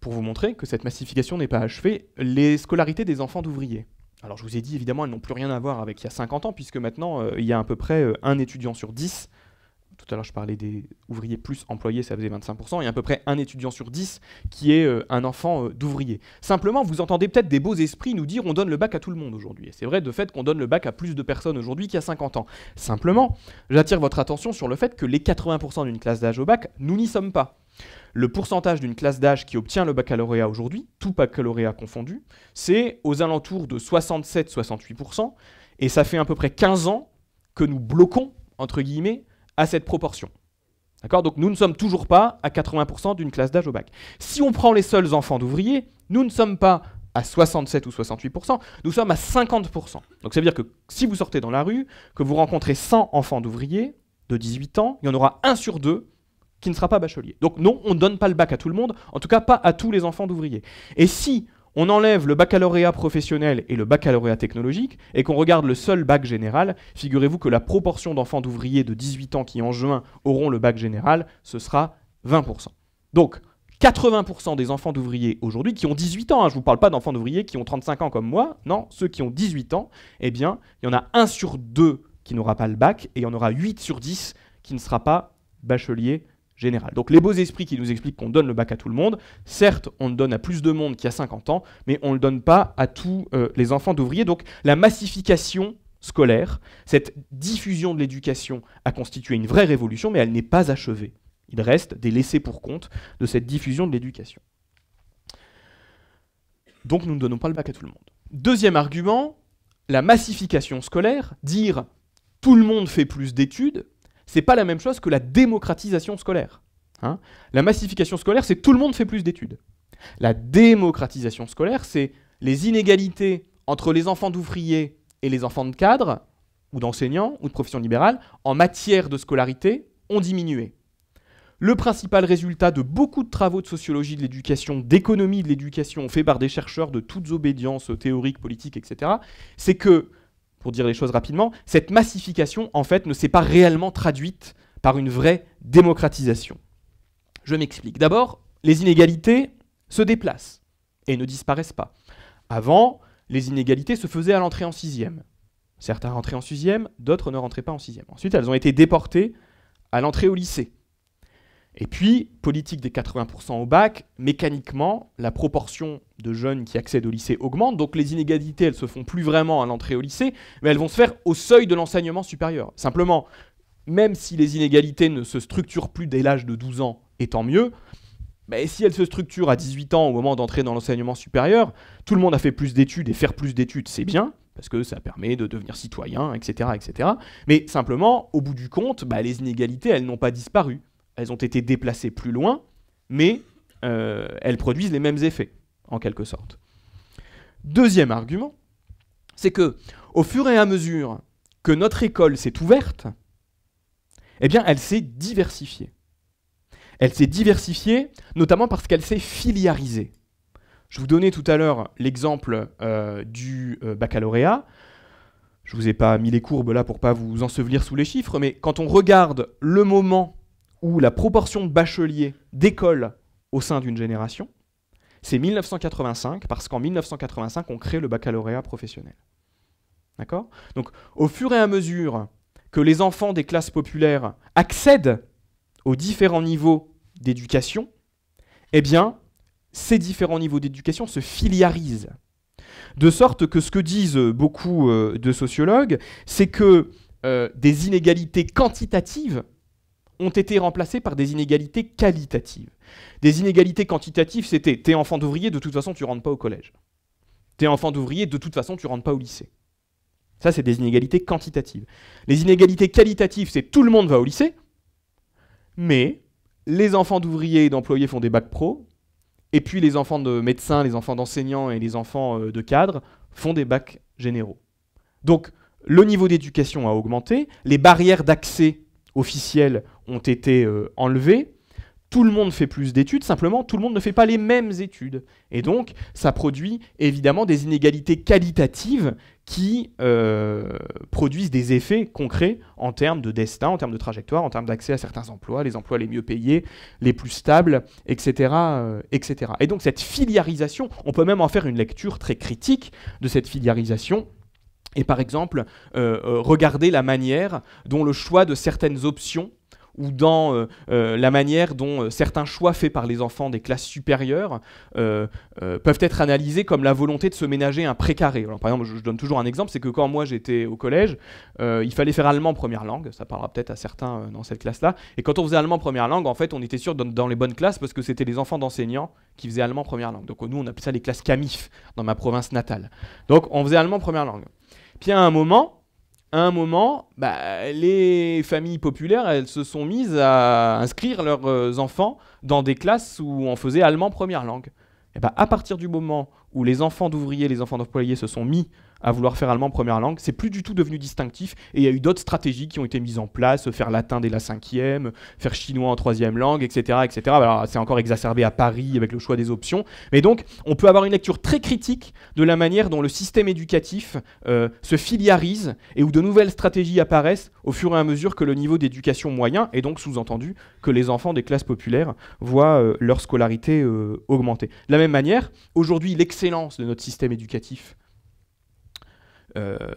pour vous montrer que cette massification n'est pas achevée, les scolarités des enfants d'ouvriers. Alors je vous ai dit, évidemment, elles n'ont plus rien à voir avec il y a 50 ans, puisque maintenant, euh, il y a à peu près euh, un étudiant sur 10 alors je parlais des ouvriers plus employés, ça faisait 25%, et à peu près un étudiant sur 10 qui est euh, un enfant euh, d'ouvrier. Simplement, vous entendez peut-être des beaux esprits nous dire on donne le bac à tout le monde aujourd'hui. Et c'est vrai de fait qu'on donne le bac à plus de personnes aujourd'hui qu'il y a 50 ans. Simplement, j'attire votre attention sur le fait que les 80% d'une classe d'âge au bac, nous n'y sommes pas. Le pourcentage d'une classe d'âge qui obtient le baccalauréat aujourd'hui, tout baccalauréat confondu, c'est aux alentours de 67-68%, et ça fait à peu près 15 ans que nous bloquons, entre guillemets, à cette proportion. D'accord Donc nous ne sommes toujours pas à 80% d'une classe d'âge au bac. Si on prend les seuls enfants d'ouvriers, nous ne sommes pas à 67 ou 68%, nous sommes à 50%. Donc ça veut dire que si vous sortez dans la rue, que vous rencontrez 100 enfants d'ouvriers de 18 ans, il y en aura un sur deux qui ne sera pas bachelier. Donc non, on ne donne pas le bac à tout le monde, en tout cas pas à tous les enfants d'ouvriers. Et si on enlève le baccalauréat professionnel et le baccalauréat technologique, et qu'on regarde le seul bac général, figurez-vous que la proportion d'enfants d'ouvriers de 18 ans qui en juin auront le bac général, ce sera 20%. Donc, 80% des enfants d'ouvriers aujourd'hui qui ont 18 ans, hein, je ne vous parle pas d'enfants d'ouvriers qui ont 35 ans comme moi, non, ceux qui ont 18 ans, eh bien, il y en a 1 sur 2 qui n'aura pas le bac, et il y en aura 8 sur 10 qui ne sera pas bachelier donc les beaux esprits qui nous expliquent qu'on donne le bac à tout le monde, certes on le donne à plus de monde qu'il y a 50 ans, mais on ne le donne pas à tous euh, les enfants d'ouvriers. Donc la massification scolaire, cette diffusion de l'éducation a constitué une vraie révolution, mais elle n'est pas achevée. Il reste des laissés pour compte de cette diffusion de l'éducation. Donc nous ne donnons pas le bac à tout le monde. Deuxième argument, la massification scolaire, dire tout le monde fait plus d'études, c'est pas la même chose que la démocratisation scolaire. Hein. la massification scolaire, c'est tout le monde fait plus d'études. La démocratisation scolaire, c'est les inégalités entre les enfants d'ouvriers et les enfants de cadres, ou d'enseignants, ou de professions libérales, en matière de scolarité, ont diminué. Le principal résultat de beaucoup de travaux de sociologie de l'éducation, d'économie de l'éducation, faits par des chercheurs de toutes obédiences théoriques, politiques, etc., c'est que pour dire les choses rapidement, cette massification, en fait, ne s'est pas réellement traduite par une vraie démocratisation. Je m'explique. D'abord, les inégalités se déplacent et ne disparaissent pas. Avant, les inégalités se faisaient à l'entrée en sixième. Certains rentraient en sixième, d'autres ne rentraient pas en sixième. Ensuite, elles ont été déportées à l'entrée au lycée. Et puis, politique des 80% au bac, mécaniquement, la proportion de jeunes qui accèdent au lycée augmente, donc les inégalités, elles se font plus vraiment à l'entrée au lycée, mais elles vont se faire au seuil de l'enseignement supérieur. Simplement, même si les inégalités ne se structurent plus dès l'âge de 12 ans, et tant mieux, mais si elles se structurent à 18 ans au moment d'entrer dans l'enseignement supérieur, tout le monde a fait plus d'études, et faire plus d'études, c'est bien, parce que ça permet de devenir citoyen, etc. etc. Mais simplement, au bout du compte, bah, les inégalités, elles n'ont pas disparu elles ont été déplacées plus loin, mais euh, elles produisent les mêmes effets, en quelque sorte. Deuxième argument, c'est que au fur et à mesure que notre école s'est ouverte, eh bien, elle s'est diversifiée. Elle s'est diversifiée, notamment parce qu'elle s'est filiarisée. Je vous donnais tout à l'heure l'exemple euh, du euh, baccalauréat. Je ne vous ai pas mis les courbes là pour pas vous ensevelir sous les chiffres, mais quand on regarde le moment où la proportion de bacheliers décolle au sein d'une génération, c'est 1985, parce qu'en 1985, on crée le baccalauréat professionnel. D'accord Donc, au fur et à mesure que les enfants des classes populaires accèdent aux différents niveaux d'éducation, eh bien, ces différents niveaux d'éducation se filiarisent. De sorte que ce que disent beaucoup euh, de sociologues, c'est que euh, des inégalités quantitatives ont été remplacées par des inégalités qualitatives. Des inégalités quantitatives, c'était t'es enfant d'ouvriers, de toute façon tu rentres pas au collège. T'es enfant d'ouvriers, de toute façon tu rentres pas au lycée. Ça, c'est des inégalités quantitatives. Les inégalités qualitatives, c'est tout le monde va au lycée, mais les enfants d'ouvriers et d'employés font des bacs pro, et puis les enfants de médecins, les enfants d'enseignants et les enfants euh, de cadres font des bacs généraux. Donc, le niveau d'éducation a augmenté, les barrières d'accès Officiels ont été euh, enlevés, Tout le monde fait plus d'études, simplement tout le monde ne fait pas les mêmes études. Et donc, ça produit évidemment des inégalités qualitatives qui euh, produisent des effets concrets en termes de destin, en termes de trajectoire, en termes d'accès à certains emplois, les emplois les mieux payés, les plus stables, etc., euh, etc. Et donc cette filiarisation, on peut même en faire une lecture très critique de cette filiarisation et par exemple, euh, euh, regarder la manière dont le choix de certaines options ou dans euh, la manière dont certains choix faits par les enfants des classes supérieures peuvent être analysés comme la volonté de se ménager un précaré. par exemple, je, donne toujours un exemple, c'est que quand moi j'étais au collège, il fallait faire allemand première langue, ça parlera peut-être à certains dans cette classe-là, et quand on faisait allemand première langue, en fait, on était sûr dans les bonnes classes parce que c'était les enfants d'enseignants qui faisaient allemand première langue. Donc nous, on appelait ça les classes CAMIF dans ma province natale. Donc on faisait allemand première langue. Puis à un moment, un moment, bah, les familles populaires, elles se sont mises à inscrire leurs euh, enfants dans des classes où on faisait allemand première langue. Et bah, à partir du moment où les enfants d'ouvriers, les enfants d'employés se sont mis à vouloir faire allemand première langue. C'est plus du tout devenu distinctif et il y a eu d'autres stratégies qui ont été mises en place, euh, faire latin dès la cinquième, faire chinois en troisième langue, etc. c'est encore exacerbé à Paris avec le choix des options. Mais donc on peut avoir une lecture très critique de la manière dont le système éducatif euh, se filiarise et où de nouvelles stratégies apparaissent au fur et à mesure que le niveau d'éducation moyen est donc sous-entendu que les enfants des classes populaires voient euh, leur scolarité augmenter. De la même manière, aujourd'hui l'excellence de notre système éducatif euh,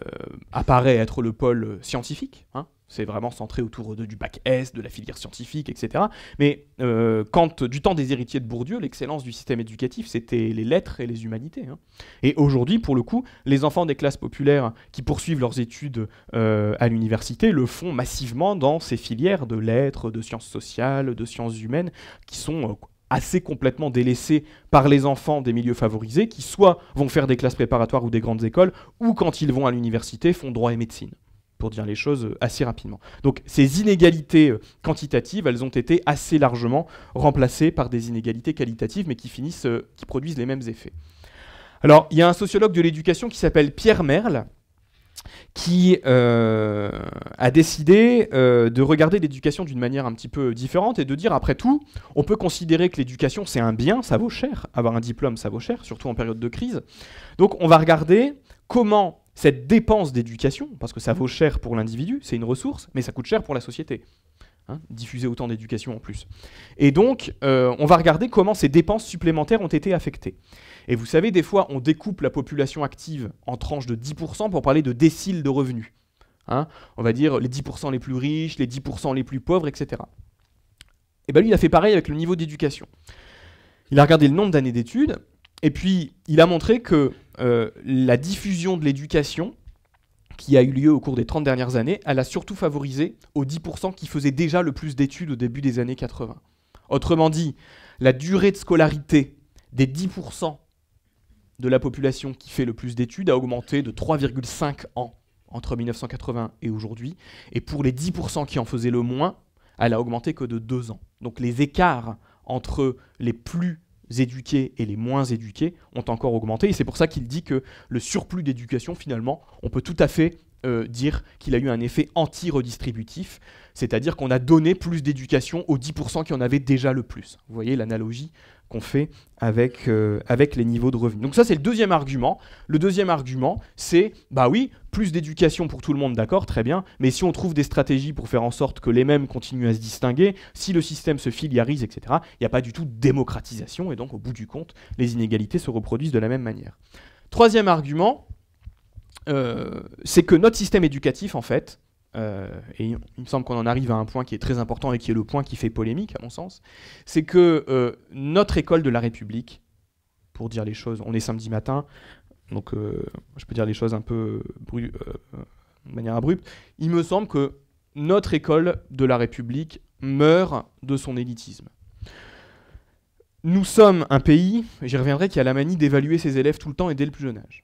apparaît être le pôle scientifique. Hein. c'est vraiment centré autour du bac S, de la filière scientifique, etc. Mais euh, quand, du temps des héritiers de Bourdieu, l'excellence du système éducatif, c'était les lettres et les humanités. Hein. Et aujourd'hui, pour le coup, les enfants des classes populaires qui poursuivent leurs études euh, à l'université le font massivement dans ces filières de lettres, de sciences sociales, de sciences humaines, qui sont assez complètement délaissés par les enfants des milieux favorisés, qui soit vont faire des classes préparatoires ou des grandes écoles, ou quand ils vont à l'université, font droit et médecine pour dire les choses euh, assez rapidement. Donc ces inégalités euh, quantitatives, elles ont été assez largement remplacées par des inégalités qualitatives, mais qui finissent, euh, qui produisent les mêmes effets. Alors, il y a un sociologue de l'éducation qui s'appelle Pierre Merle, qui euh, a décidé euh, de regarder l'éducation d'une manière un petit peu différente et de dire après tout, on peut considérer que l'éducation c'est un bien, ça vaut cher, avoir un diplôme ça vaut cher, surtout en période de crise. Donc on va regarder comment cette dépense d'éducation, parce que ça mmh. vaut cher pour l'individu, c'est une ressource, mais ça coûte cher pour la société. Hein, diffuser autant d'éducation en plus. Et donc, euh, on va regarder comment ces dépenses supplémentaires ont été affectées. Et vous savez, des fois, on découpe la population active en tranches de 10% pour parler de déciles de revenus. Hein. on va dire les 10% les plus riches, les 10% les plus pauvres, etc. Et eh bien lui, il a fait pareil avec le niveau d'éducation. Il a regardé le nombre d'années d'études, et puis il a montré que euh, la diffusion de l'éducation qui a eu lieu au cours des 30 dernières années, elle a surtout favorisé aux 10% qui faisaient déjà le plus d'études au début des années 80. Autrement dit, la durée de scolarité des 10% de la population qui fait le plus d'études a augmenté de 3,5 ans entre 1980 et aujourd'hui. Et pour les 10% qui en faisaient le moins, elle a augmenté que de 2 ans. Donc les écarts entre les plus éduqués et les moins éduqués ont encore augmenté. Et c'est pour ça qu'il dit que le surplus d'éducation, finalement, on peut tout à fait euh, dire qu'il a eu un effet anti-redistributif, c'est-à-dire qu'on a donné plus d'éducation aux 10% qui en avaient déjà le plus. Vous voyez l'analogie qu'on fait avec, euh, avec les niveaux de revenus. Donc ça, c'est le deuxième argument. Le deuxième argument, c'est, bah oui, plus d'éducation pour tout le monde, d'accord, très bien, mais si on trouve des stratégies pour faire en sorte que les mêmes continuent à se distinguer, si le système se filiarise, etc., il n'y a pas du tout de démocratisation, et donc au bout du compte, les inégalités se reproduisent de la même manière. Troisième argument, euh, c'est que notre système éducatif, en fait, euh, et il me semble qu'on en arrive à un point qui est très important et qui est le point qui fait polémique, à mon sens, c'est que euh, notre école de la République, pour dire les choses, on est samedi matin, donc je peux dire les choses un peu de manière abrupte, il me semble que notre école de la République meurt de son élitisme. Nous sommes un pays, j'y reviendrai, qui a la manie d'évaluer ses élèves tout le temps et dès le plus jeune âge.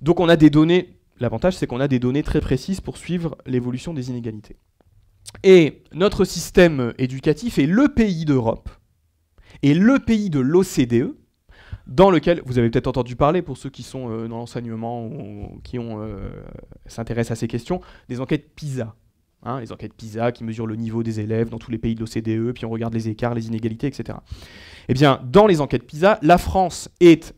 Donc on a des données, l'avantage c'est qu'on a des données très précises pour suivre l'évolution des inégalités. Et notre système éducatif est le pays d'Europe et le pays de l'OCDE dans lequel, vous avez peut-être entendu parler pour ceux qui sont euh, dans l'enseignement ou qui euh, s'intéressent à ces questions, des enquêtes PISA. Hein, les enquêtes PISA qui mesurent le niveau des élèves dans tous les pays de l'OCDE, puis on regarde les écarts, les inégalités, etc. Eh bien, dans les enquêtes PISA, la France est,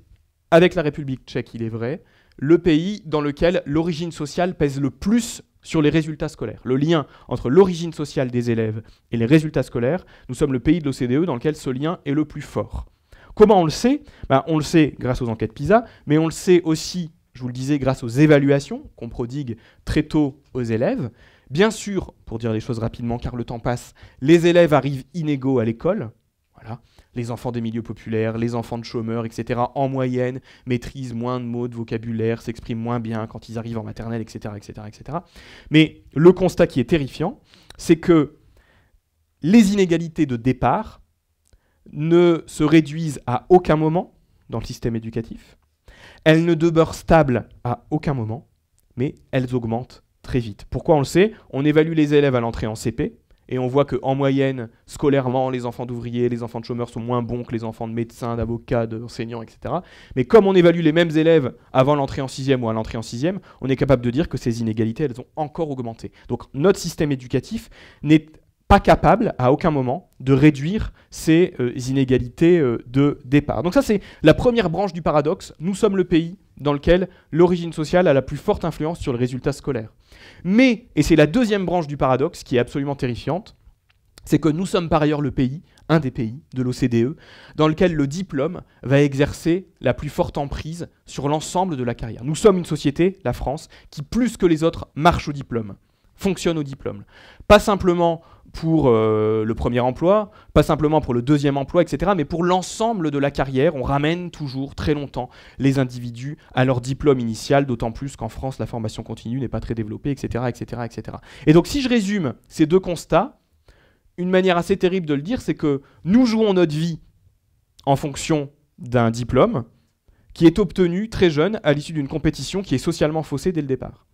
avec la République tchèque, il est vrai, le pays dans lequel l'origine sociale pèse le plus sur les résultats scolaires. Le lien entre l'origine sociale des élèves et les résultats scolaires, nous sommes le pays de l'OCDE dans lequel ce lien est le plus fort. Comment on le sait ben, On le sait grâce aux enquêtes PISA, mais on le sait aussi, je vous le disais, grâce aux évaluations qu'on prodigue très tôt aux élèves. Bien sûr, pour dire les choses rapidement, car le temps passe, les élèves arrivent inégaux à l'école. Voilà les enfants des milieux populaires, les enfants de chômeurs, etc., en moyenne, maîtrisent moins de mots, de vocabulaire, s'expriment moins bien quand ils arrivent en maternelle, etc., etc., etc. Mais le constat qui est terrifiant, c'est que les inégalités de départ ne se réduisent à aucun moment dans le système éducatif, elles ne demeurent stables à aucun moment, mais elles augmentent très vite. Pourquoi on le sait On évalue les élèves à l'entrée en CP, et on voit qu'en moyenne, scolairement, les enfants d'ouvriers, les enfants de chômeurs sont moins bons que les enfants de médecins, d'avocats, d'enseignants, etc. Mais comme on évalue les mêmes élèves avant l'entrée en sixième ou à l'entrée en sixième, on est capable de dire que ces inégalités, elles ont encore augmenté. Donc notre système éducatif n'est pas capable à aucun moment de réduire ces euh, inégalités euh, de départ. Donc ça c'est la première branche du paradoxe. Nous sommes le pays dans lequel l'origine sociale a la plus forte influence sur le résultat scolaire. Mais, et c'est la deuxième branche du paradoxe qui est absolument terrifiante, c'est que nous sommes par ailleurs le pays, un des pays de l'OCDE, dans lequel le diplôme va exercer la plus forte emprise sur l'ensemble de la carrière. Nous sommes une société, la France, qui plus que les autres marche au diplôme, fonctionne au diplôme. Pas simplement pour euh, le premier emploi, pas simplement pour le deuxième emploi, etc., mais pour l'ensemble de la carrière, on ramène toujours très longtemps les individus à leur diplôme initial, d'autant plus qu'en France, la formation continue n'est pas très développée, etc., etc., etc. Et donc, si je résume ces deux constats, une manière assez terrible de le dire, c'est que nous jouons notre vie en fonction d'un diplôme qui est obtenu très jeune à l'issue d'une compétition qui est socialement faussée dès le départ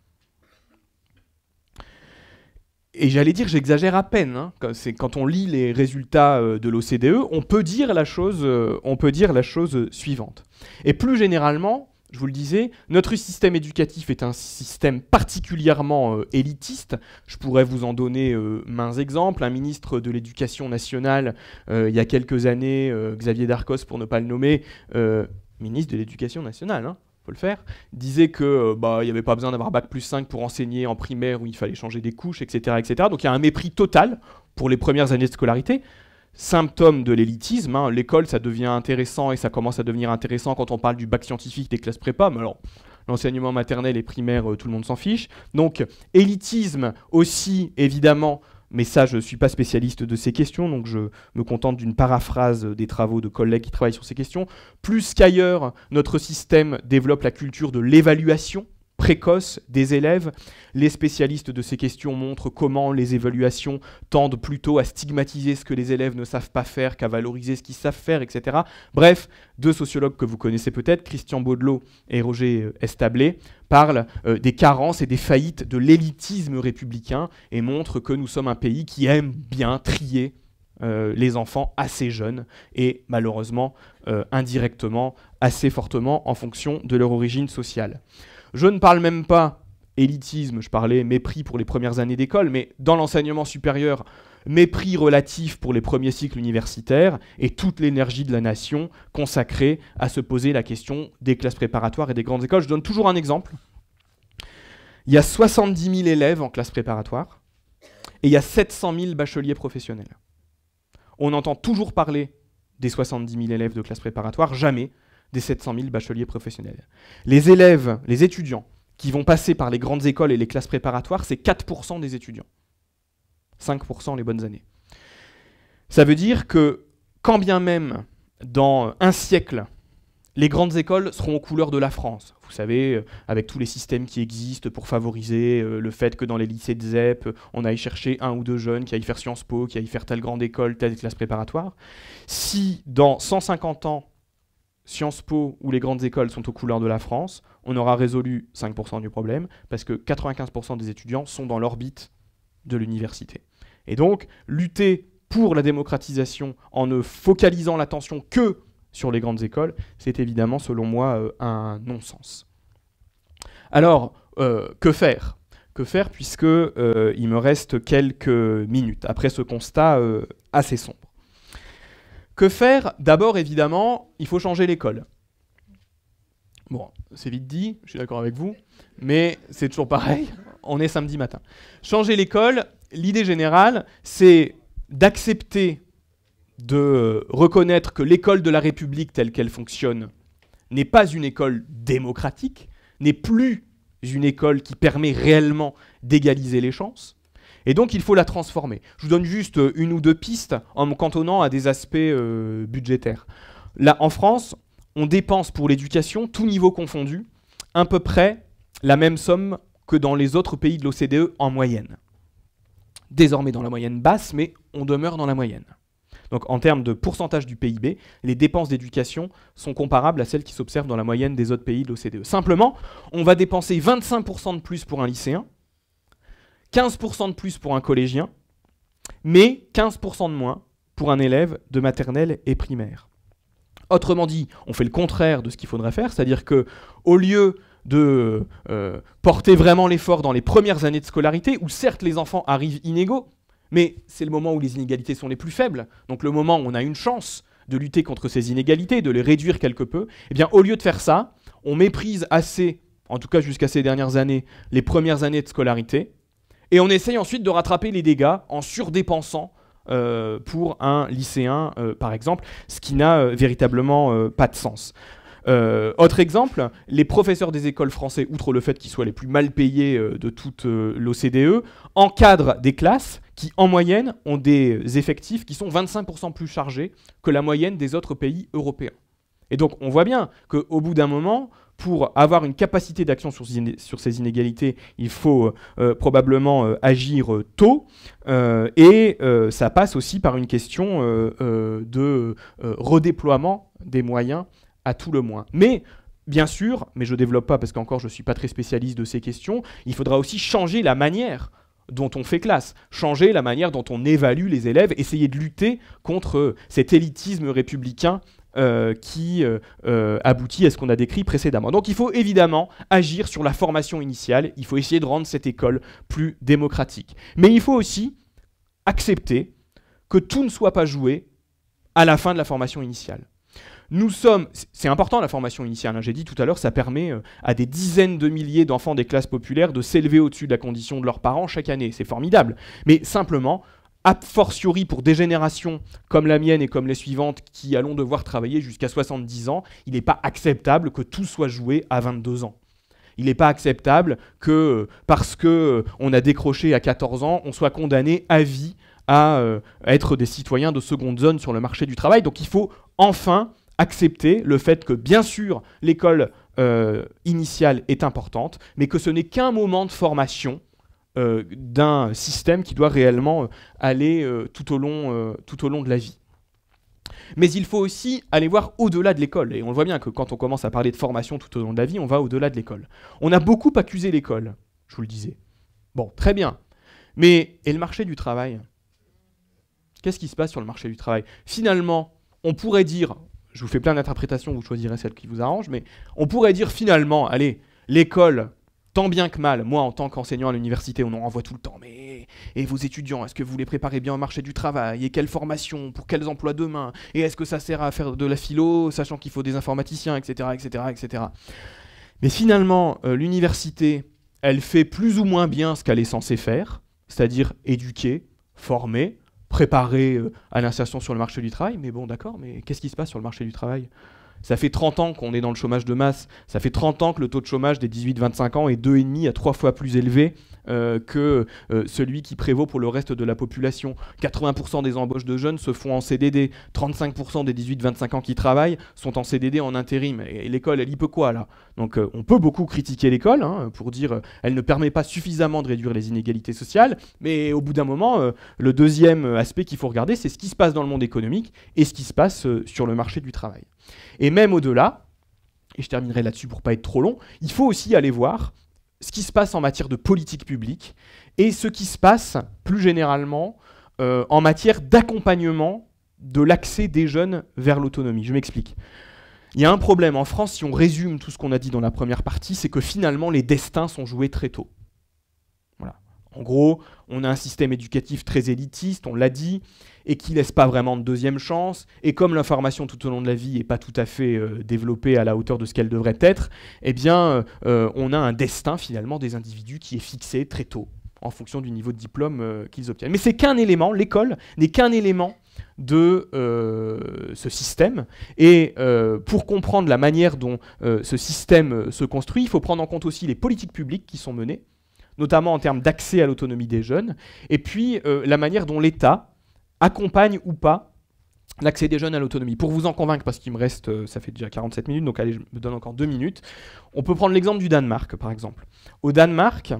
et j'allais dire, j'exagère à peine. Hein. quand on lit les résultats euh, de l'OCDE, on peut dire la chose, euh, on peut dire la chose suivante. Et plus généralement, je vous le disais, notre système éducatif est un système particulièrement euh, élitiste. Je pourrais vous en donner mains maints exemples. Un ministre de l'Éducation nationale, il y a quelques années, Xavier Darcos, pour ne pas le nommer, ministre de l'Éducation nationale, hein le faire, disait que euh, bah il n'y avait pas besoin d'avoir bac plus 5 pour enseigner en primaire où il fallait changer des couches, etc. etc. Donc il y a un mépris total pour les premières années de scolarité. Symptôme de l'élitisme, hein, l'école ça devient intéressant et ça commence à devenir intéressant quand on parle du bac scientifique des classes prépa, mais alors l'enseignement maternel et primaire, euh, tout le monde s'en fiche. Donc élitisme aussi évidemment mais ça, je ne suis pas spécialiste de ces questions, donc je me contente d'une paraphrase des travaux de collègues qui travaillent sur ces questions. Plus qu'ailleurs, notre système développe la culture de l'évaluation précoce des élèves. Les spécialistes de ces questions montrent comment les évaluations tendent plutôt à stigmatiser ce que les élèves ne savent pas faire qu'à valoriser ce qu'ils savent faire, etc. Bref, deux sociologues que vous connaissez peut-être, Christian Baudelot et Roger euh, Establé, parlent euh, des carences et des faillites de l'élitisme républicain et montrent que nous sommes un pays qui aime bien trier euh, les enfants assez jeunes et malheureusement euh, indirectement assez fortement en fonction de leur origine sociale. Je ne parle même pas élitisme, je parlais mépris pour les premières années d'école, mais dans l'enseignement supérieur, mépris relatif pour les premiers cycles universitaires et toute l'énergie de la nation consacrée à se poser la question des classes préparatoires et des grandes écoles. Je donne toujours un exemple. Il y a 70 000 élèves en classe préparatoire et il y a 700 000 bacheliers professionnels. On entend toujours parler des 70 000 élèves de classe préparatoire, jamais des 700 000 bacheliers professionnels. Les élèves, les étudiants qui vont passer par les grandes écoles et les classes préparatoires, c'est 4% des étudiants. 5% les bonnes années. Ça veut dire que, quand bien même dans un siècle, les grandes écoles seront aux couleurs de la France. Vous savez, euh, avec tous les systèmes qui existent pour favoriser euh, le fait que dans les lycées de ZEP, on aille chercher un ou deux jeunes qui aillent faire Sciences Po, qui aillent faire telle grande école, telle classe préparatoire. Si dans 150 ans, Sciences Po ou les grandes écoles sont aux couleurs de la France, on aura résolu 5% du problème, parce que 95% des étudiants sont dans l'orbite de l'université. Et donc, lutter pour la démocratisation en ne focalisant l'attention que sur les grandes écoles, c'est évidemment, selon moi, euh, un non-sens. Alors, euh, que faire Que faire puisque euh, il me reste quelques minutes après ce constat assez sombre Que faire D'abord, évidemment, il faut changer l'école. Bon, c'est vite dit, je suis d'accord avec vous, mais c'est toujours pareil, on est samedi matin. Changer l'école, l'idée générale, c'est d'accepter de euh, reconnaître que l'école de la République telle qu'elle fonctionne n'est pas une école démocratique, n'est plus une école qui permet réellement d'égaliser les chances. Et donc il faut la transformer. Je vous donne juste euh, une ou deux pistes en me cantonnant à des aspects euh, budgétaires. Là, en France, on dépense pour l'éducation, tout niveau confondu, à peu près la même somme que dans les autres pays de l'OCDE en moyenne. Désormais dans la moyenne basse, mais on demeure dans la moyenne. Donc en termes de pourcentage du PIB, les dépenses d'éducation sont comparables à celles qui s'observent dans la moyenne des autres pays de l'OCDE. Simplement, on va dépenser 25% de plus pour un lycéen, 15% de plus pour un collégien, mais 15% de moins pour un élève de maternelle et primaire. Autrement dit, on fait le contraire de ce qu'il faudrait faire, c'est-à-dire que au lieu de euh, porter vraiment l'effort dans les premières années de scolarité, où certes les enfants arrivent inégaux, mais c'est le moment où les inégalités sont les plus faibles, donc le moment où on a une chance de lutter contre ces inégalités, de les réduire quelque peu, eh bien au lieu de faire ça, on méprise assez, en tout cas jusqu'à ces dernières années, les premières années de scolarité, et on essaye ensuite de rattraper les dégâts en surdépensant euh, pour un lycéen, euh, par exemple, ce qui n'a euh, véritablement pas de sens. autre exemple, les professeurs des écoles français, outre le fait qu'ils soient les plus mal payés de toute l'OCDE, encadrent des classes qui en moyenne ont des effectifs qui sont 25% plus chargés que la moyenne des autres pays européens. Et donc on voit bien qu'au bout d'un moment, pour avoir une capacité d'action sur, ces inégalités, il faut euh, euh, probablement euh, agir tôt. et ça passe aussi par une question de redéploiement des moyens à tout le moins. Mais bien sûr, mais je ne développe pas parce qu'encore je ne suis pas très spécialiste de ces questions, il faudra aussi changer la manière dont on fait classe, changer la manière dont on évalue les élèves, essayer de lutter contre euh, cet élitisme républicain euh, qui euh, aboutit à ce qu'on a décrit précédemment. Donc il faut évidemment agir sur la formation initiale, il faut essayer de rendre cette école plus démocratique. Mais il faut aussi accepter que tout ne soit pas joué à la fin de la formation initiale. Nous sommes, c'est important la formation initiale. Hein. J'ai dit tout à l'heure, ça permet euh, à des dizaines de milliers d'enfants des classes populaires de s'élever au-dessus de la condition de leurs parents chaque année. C'est formidable. Mais simplement, a fortiori pour des générations comme la mienne et comme les suivantes qui allons devoir travailler jusqu'à 70 ans, il n'est pas acceptable que tout soit joué à 22 ans. Il n'est pas acceptable que euh, parce que euh, on a décroché à 14 ans, on soit condamné à vie à être des citoyens de seconde zone sur le marché du travail. Donc il faut enfin accepter le fait que, bien sûr, l'école euh, initiale est importante, mais que ce n'est qu'un moment de formation euh, d'un système qui doit réellement euh, aller tout, au long, tout au long de la vie. Mais il faut aussi aller voir au-delà de l'école. Et on le voit bien que quand on commence à parler de formation tout au long de la vie, on va au-delà de l'école. On a beaucoup accusé l'école, je vous le disais. Bon, très bien. Mais et le marché du travail Qu'est-ce qui se passe sur le marché du travail Finalement, on pourrait dire, je vous fais plein d'interprétations, vous choisirez celle qui vous arrange, mais on pourrait dire finalement, allez, l'école, tant bien que mal, moi en tant qu'enseignant à l'université, on en renvoie tout le temps, mais et vos étudiants, est-ce que vous les préparez bien au marché du travail Et quelle formation Pour quels emplois demain Et est-ce que ça sert à faire de la philo, sachant qu'il faut des informaticiens, etc. etc., etc. Mais finalement, euh, l'université, elle fait plus ou moins bien ce qu'elle est censée faire, c'est-à-dire éduquer, former, préparer euh, à l'insertion sur le marché du travail. Mais bon, d'accord, mais qu'est-ce qui se passe sur le marché du travail ça fait 30 ans qu'on est dans le chômage de masse, ça fait 30 ans que le taux de chômage des 18-25 ans est 2,5 à 3 fois plus élevé euh, que euh, celui qui prévaut pour le reste de la population. 80% des embauches de jeunes se font en CDD, 35% des 18-25 ans qui travaillent sont en CDD en intérim. Et, l'école, elle y peut quoi là Donc euh, on peut beaucoup critiquer l'école hein, pour dire elle ne permet pas suffisamment de réduire les inégalités sociales, mais au bout d'un moment, le deuxième aspect qu'il faut regarder, c'est ce qui se passe dans le monde économique et ce qui se passe sur le marché du travail. Et même au-delà, et je terminerai là-dessus pour pas être trop long, il faut aussi aller voir ce qui se passe en matière de politique publique et ce qui se passe plus généralement euh, en matière d'accompagnement de l'accès des jeunes vers l'autonomie. Je m'explique. Il y a un problème en France, si on résume tout ce qu'on a dit dans la première partie, c'est que finalement les destins sont joués très tôt. Voilà. En gros, on a un système éducatif très élitiste, on l'a dit, et qui ne laisse pas vraiment de deuxième chance. Et comme l'information tout au long de la vie n'est pas tout à fait euh, développée à la hauteur de ce qu'elle devrait être, eh bien, euh, euh, on a un destin finalement des individus qui est fixé très tôt en fonction du niveau de diplôme qu'ils obtiennent. Mais c'est qu'un élément, l'école n'est qu'un élément de ce système. Et pour comprendre la manière dont ce système se construit, il faut prendre en compte aussi les politiques publiques qui sont menées, notamment en termes d'accès à l'autonomie des jeunes, et puis la manière dont l'État accompagne ou pas l'accès des jeunes à l'autonomie. Pour vous en convaincre, parce qu'il me reste, euh, ça fait déjà 47 minutes, donc allez, je me donne encore deux minutes, on peut prendre l'exemple du Danemark, par exemple. Au Danemark,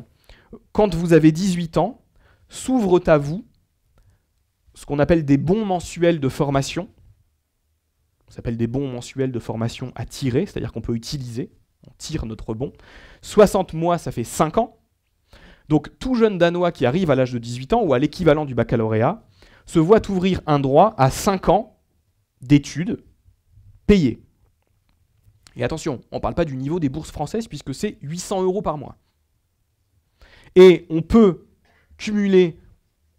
quand vous avez 18 ans, s'ouvrent à vous ce qu'on appelle des bons mensuels de formation, On s'appelle des bons mensuels de formation à tirer, c'est-à-dire qu'on peut utiliser, on tire notre bon. 60 mois, ça fait 5 ans. Donc tout jeune Danois qui arrive à l'âge de 18 ans, ou à l'équivalent du baccalauréat, se voit ouvrir un droit à 5 ans d'études payées. Et attention, on ne parle pas du niveau des bourses françaises puisque c'est 800 euros par mois. Et on peut cumuler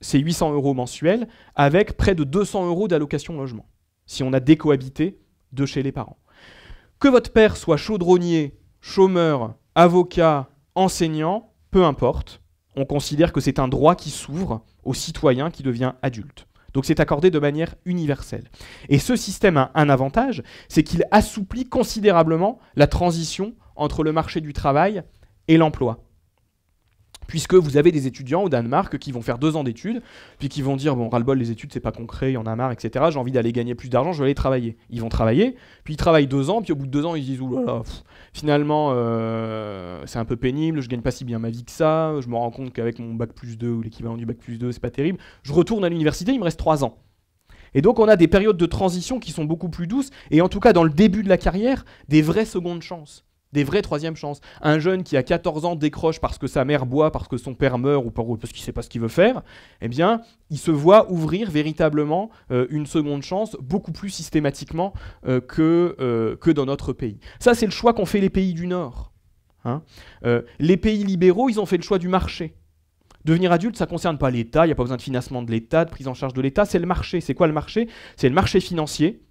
ces 800 euros mensuels avec près de 200 euros d'allocation logement, si on a décohabité de chez les parents. Que votre père soit chaudronnier, chômeur, avocat, enseignant, peu importe, on considère que c'est un droit qui s'ouvre au citoyen qui devient adulte. Donc c'est accordé de manière universelle. Et ce système a un avantage, c'est qu'il assouplit considérablement la transition entre le marché du travail et l'emploi puisque vous avez des étudiants au Danemark qui vont faire deux ans d'études, puis qui vont dire bon ras-le-bol les études c'est pas concret, il y en a marre, etc. J'ai envie d'aller gagner plus d'argent, je vais aller travailler. Ils vont travailler, puis ils travaillent deux ans, puis au bout de deux ans ils disent oulala, là, finalement euh, c'est un peu pénible, je gagne pas si bien ma vie que ça, je me rends compte qu'avec mon bac plus 2 ou l'équivalent du bac plus 2 c'est pas terrible, je retourne à l'université, il me reste trois ans. Et donc on a des périodes de transition qui sont beaucoup plus douces, et en tout cas dans le début de la carrière, des vraies secondes chances. Des vraies troisième chances. Un jeune qui a 14 ans décroche parce que sa mère boit, parce que son père meurt ou parce qu'il ne sait pas ce qu'il veut faire, eh bien, il se voit ouvrir véritablement euh, une seconde chance beaucoup plus systématiquement euh, que, euh, que dans notre pays. Ça, c'est le choix qu'ont fait les pays du Nord. Hein. les pays libéraux, ils ont fait le choix du marché. Devenir adulte, ça ne concerne pas l'État, il n'y a pas besoin de financement de l'État, de prise en charge de l'État, c'est le marché. C'est quoi le marché C'est le marché financier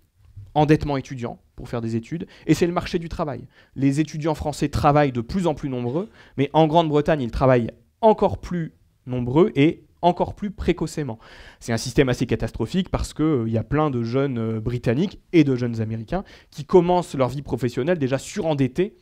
endettement étudiant pour faire des études, et c'est le marché du travail. Les étudiants français travaillent de plus en plus nombreux, mais en Grande-Bretagne, ils travaillent encore plus nombreux et encore plus précocement. C'est un système assez catastrophique parce qu'il euh, y a plein de jeunes euh, britanniques et de jeunes américains qui commencent leur vie professionnelle déjà surendettés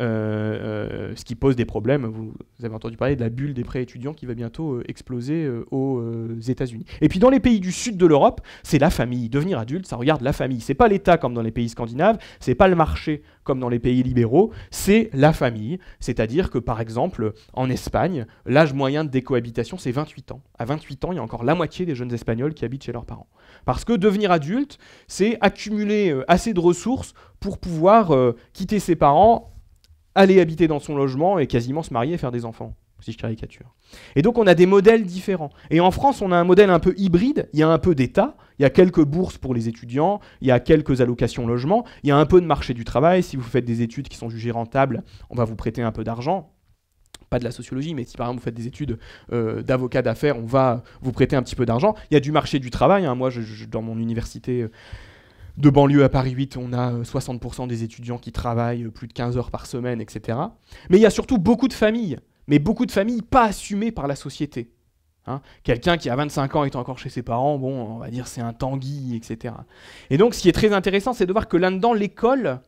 euh, euh, ce qui pose des problèmes. Vous, avez entendu parler de la bulle des prêts étudiants qui va bientôt euh, exploser aux États-Unis. Et puis dans les pays du sud de l'Europe, c'est la famille. Devenir adulte, ça regarde la famille. C'est pas l'État comme dans les pays scandinaves, c'est pas le marché comme dans les pays libéraux, c'est la famille. C'est-à-dire que par exemple, en Espagne, l'âge moyen de décohabitation, c'est 28 ans. À 28 ans, il y a encore la moitié des jeunes Espagnols qui habitent chez leurs parents. Parce que devenir adulte, c'est accumuler assez de ressources pour pouvoir quitter ses parents aller habiter dans son logement et quasiment se marier et faire des enfants, si je caricature. Et donc on a des modèles différents. Et en France, on a un modèle un peu hybride, il y a un peu d'État, il y a quelques bourses pour les étudiants, il y a quelques allocations logement, il y a un peu de marché du travail, si vous faites des études qui sont jugées rentables, on va vous prêter un peu d'argent pas de la sociologie, mais si par exemple vous faites des études euh, d'avocat d'affaires, on va vous prêter un petit peu d'argent. Il y a du marché du travail. Hein. Moi, je, dans mon université, euh, de banlieue à Paris 8, on a 60% euh, des étudiants qui travaillent euh, plus de 15 heures par semaine, etc. Mais il y a surtout beaucoup de familles, mais beaucoup de familles pas assumées par la société. Hein. Quelqu'un qui a 25 ans est encore chez ses parents, bon, on va dire c'est un tanguy, etc. Et donc ce qui est très intéressant, c'est de voir que là-dedans, l'école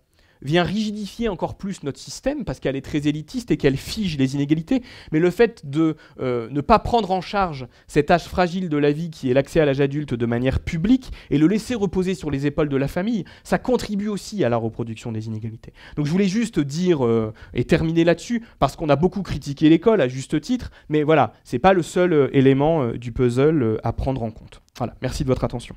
vient rigidifier encore plus notre système parce qu'elle est très élitiste et qu'elle fige les inégalités. Mais le fait de euh, ne pas prendre en charge cet âge fragile de la vie qui est l'accès à l'âge adulte de manière publique et le laisser reposer sur les épaules de la famille, ça contribue aussi à la reproduction des inégalités. Donc je voulais juste dire euh, et terminer là-dessus parce qu'on a beaucoup critiqué l'école à juste titre, mais voilà, c'est pas le seul euh, élément du puzzle à prendre en compte. Voilà, merci de votre attention.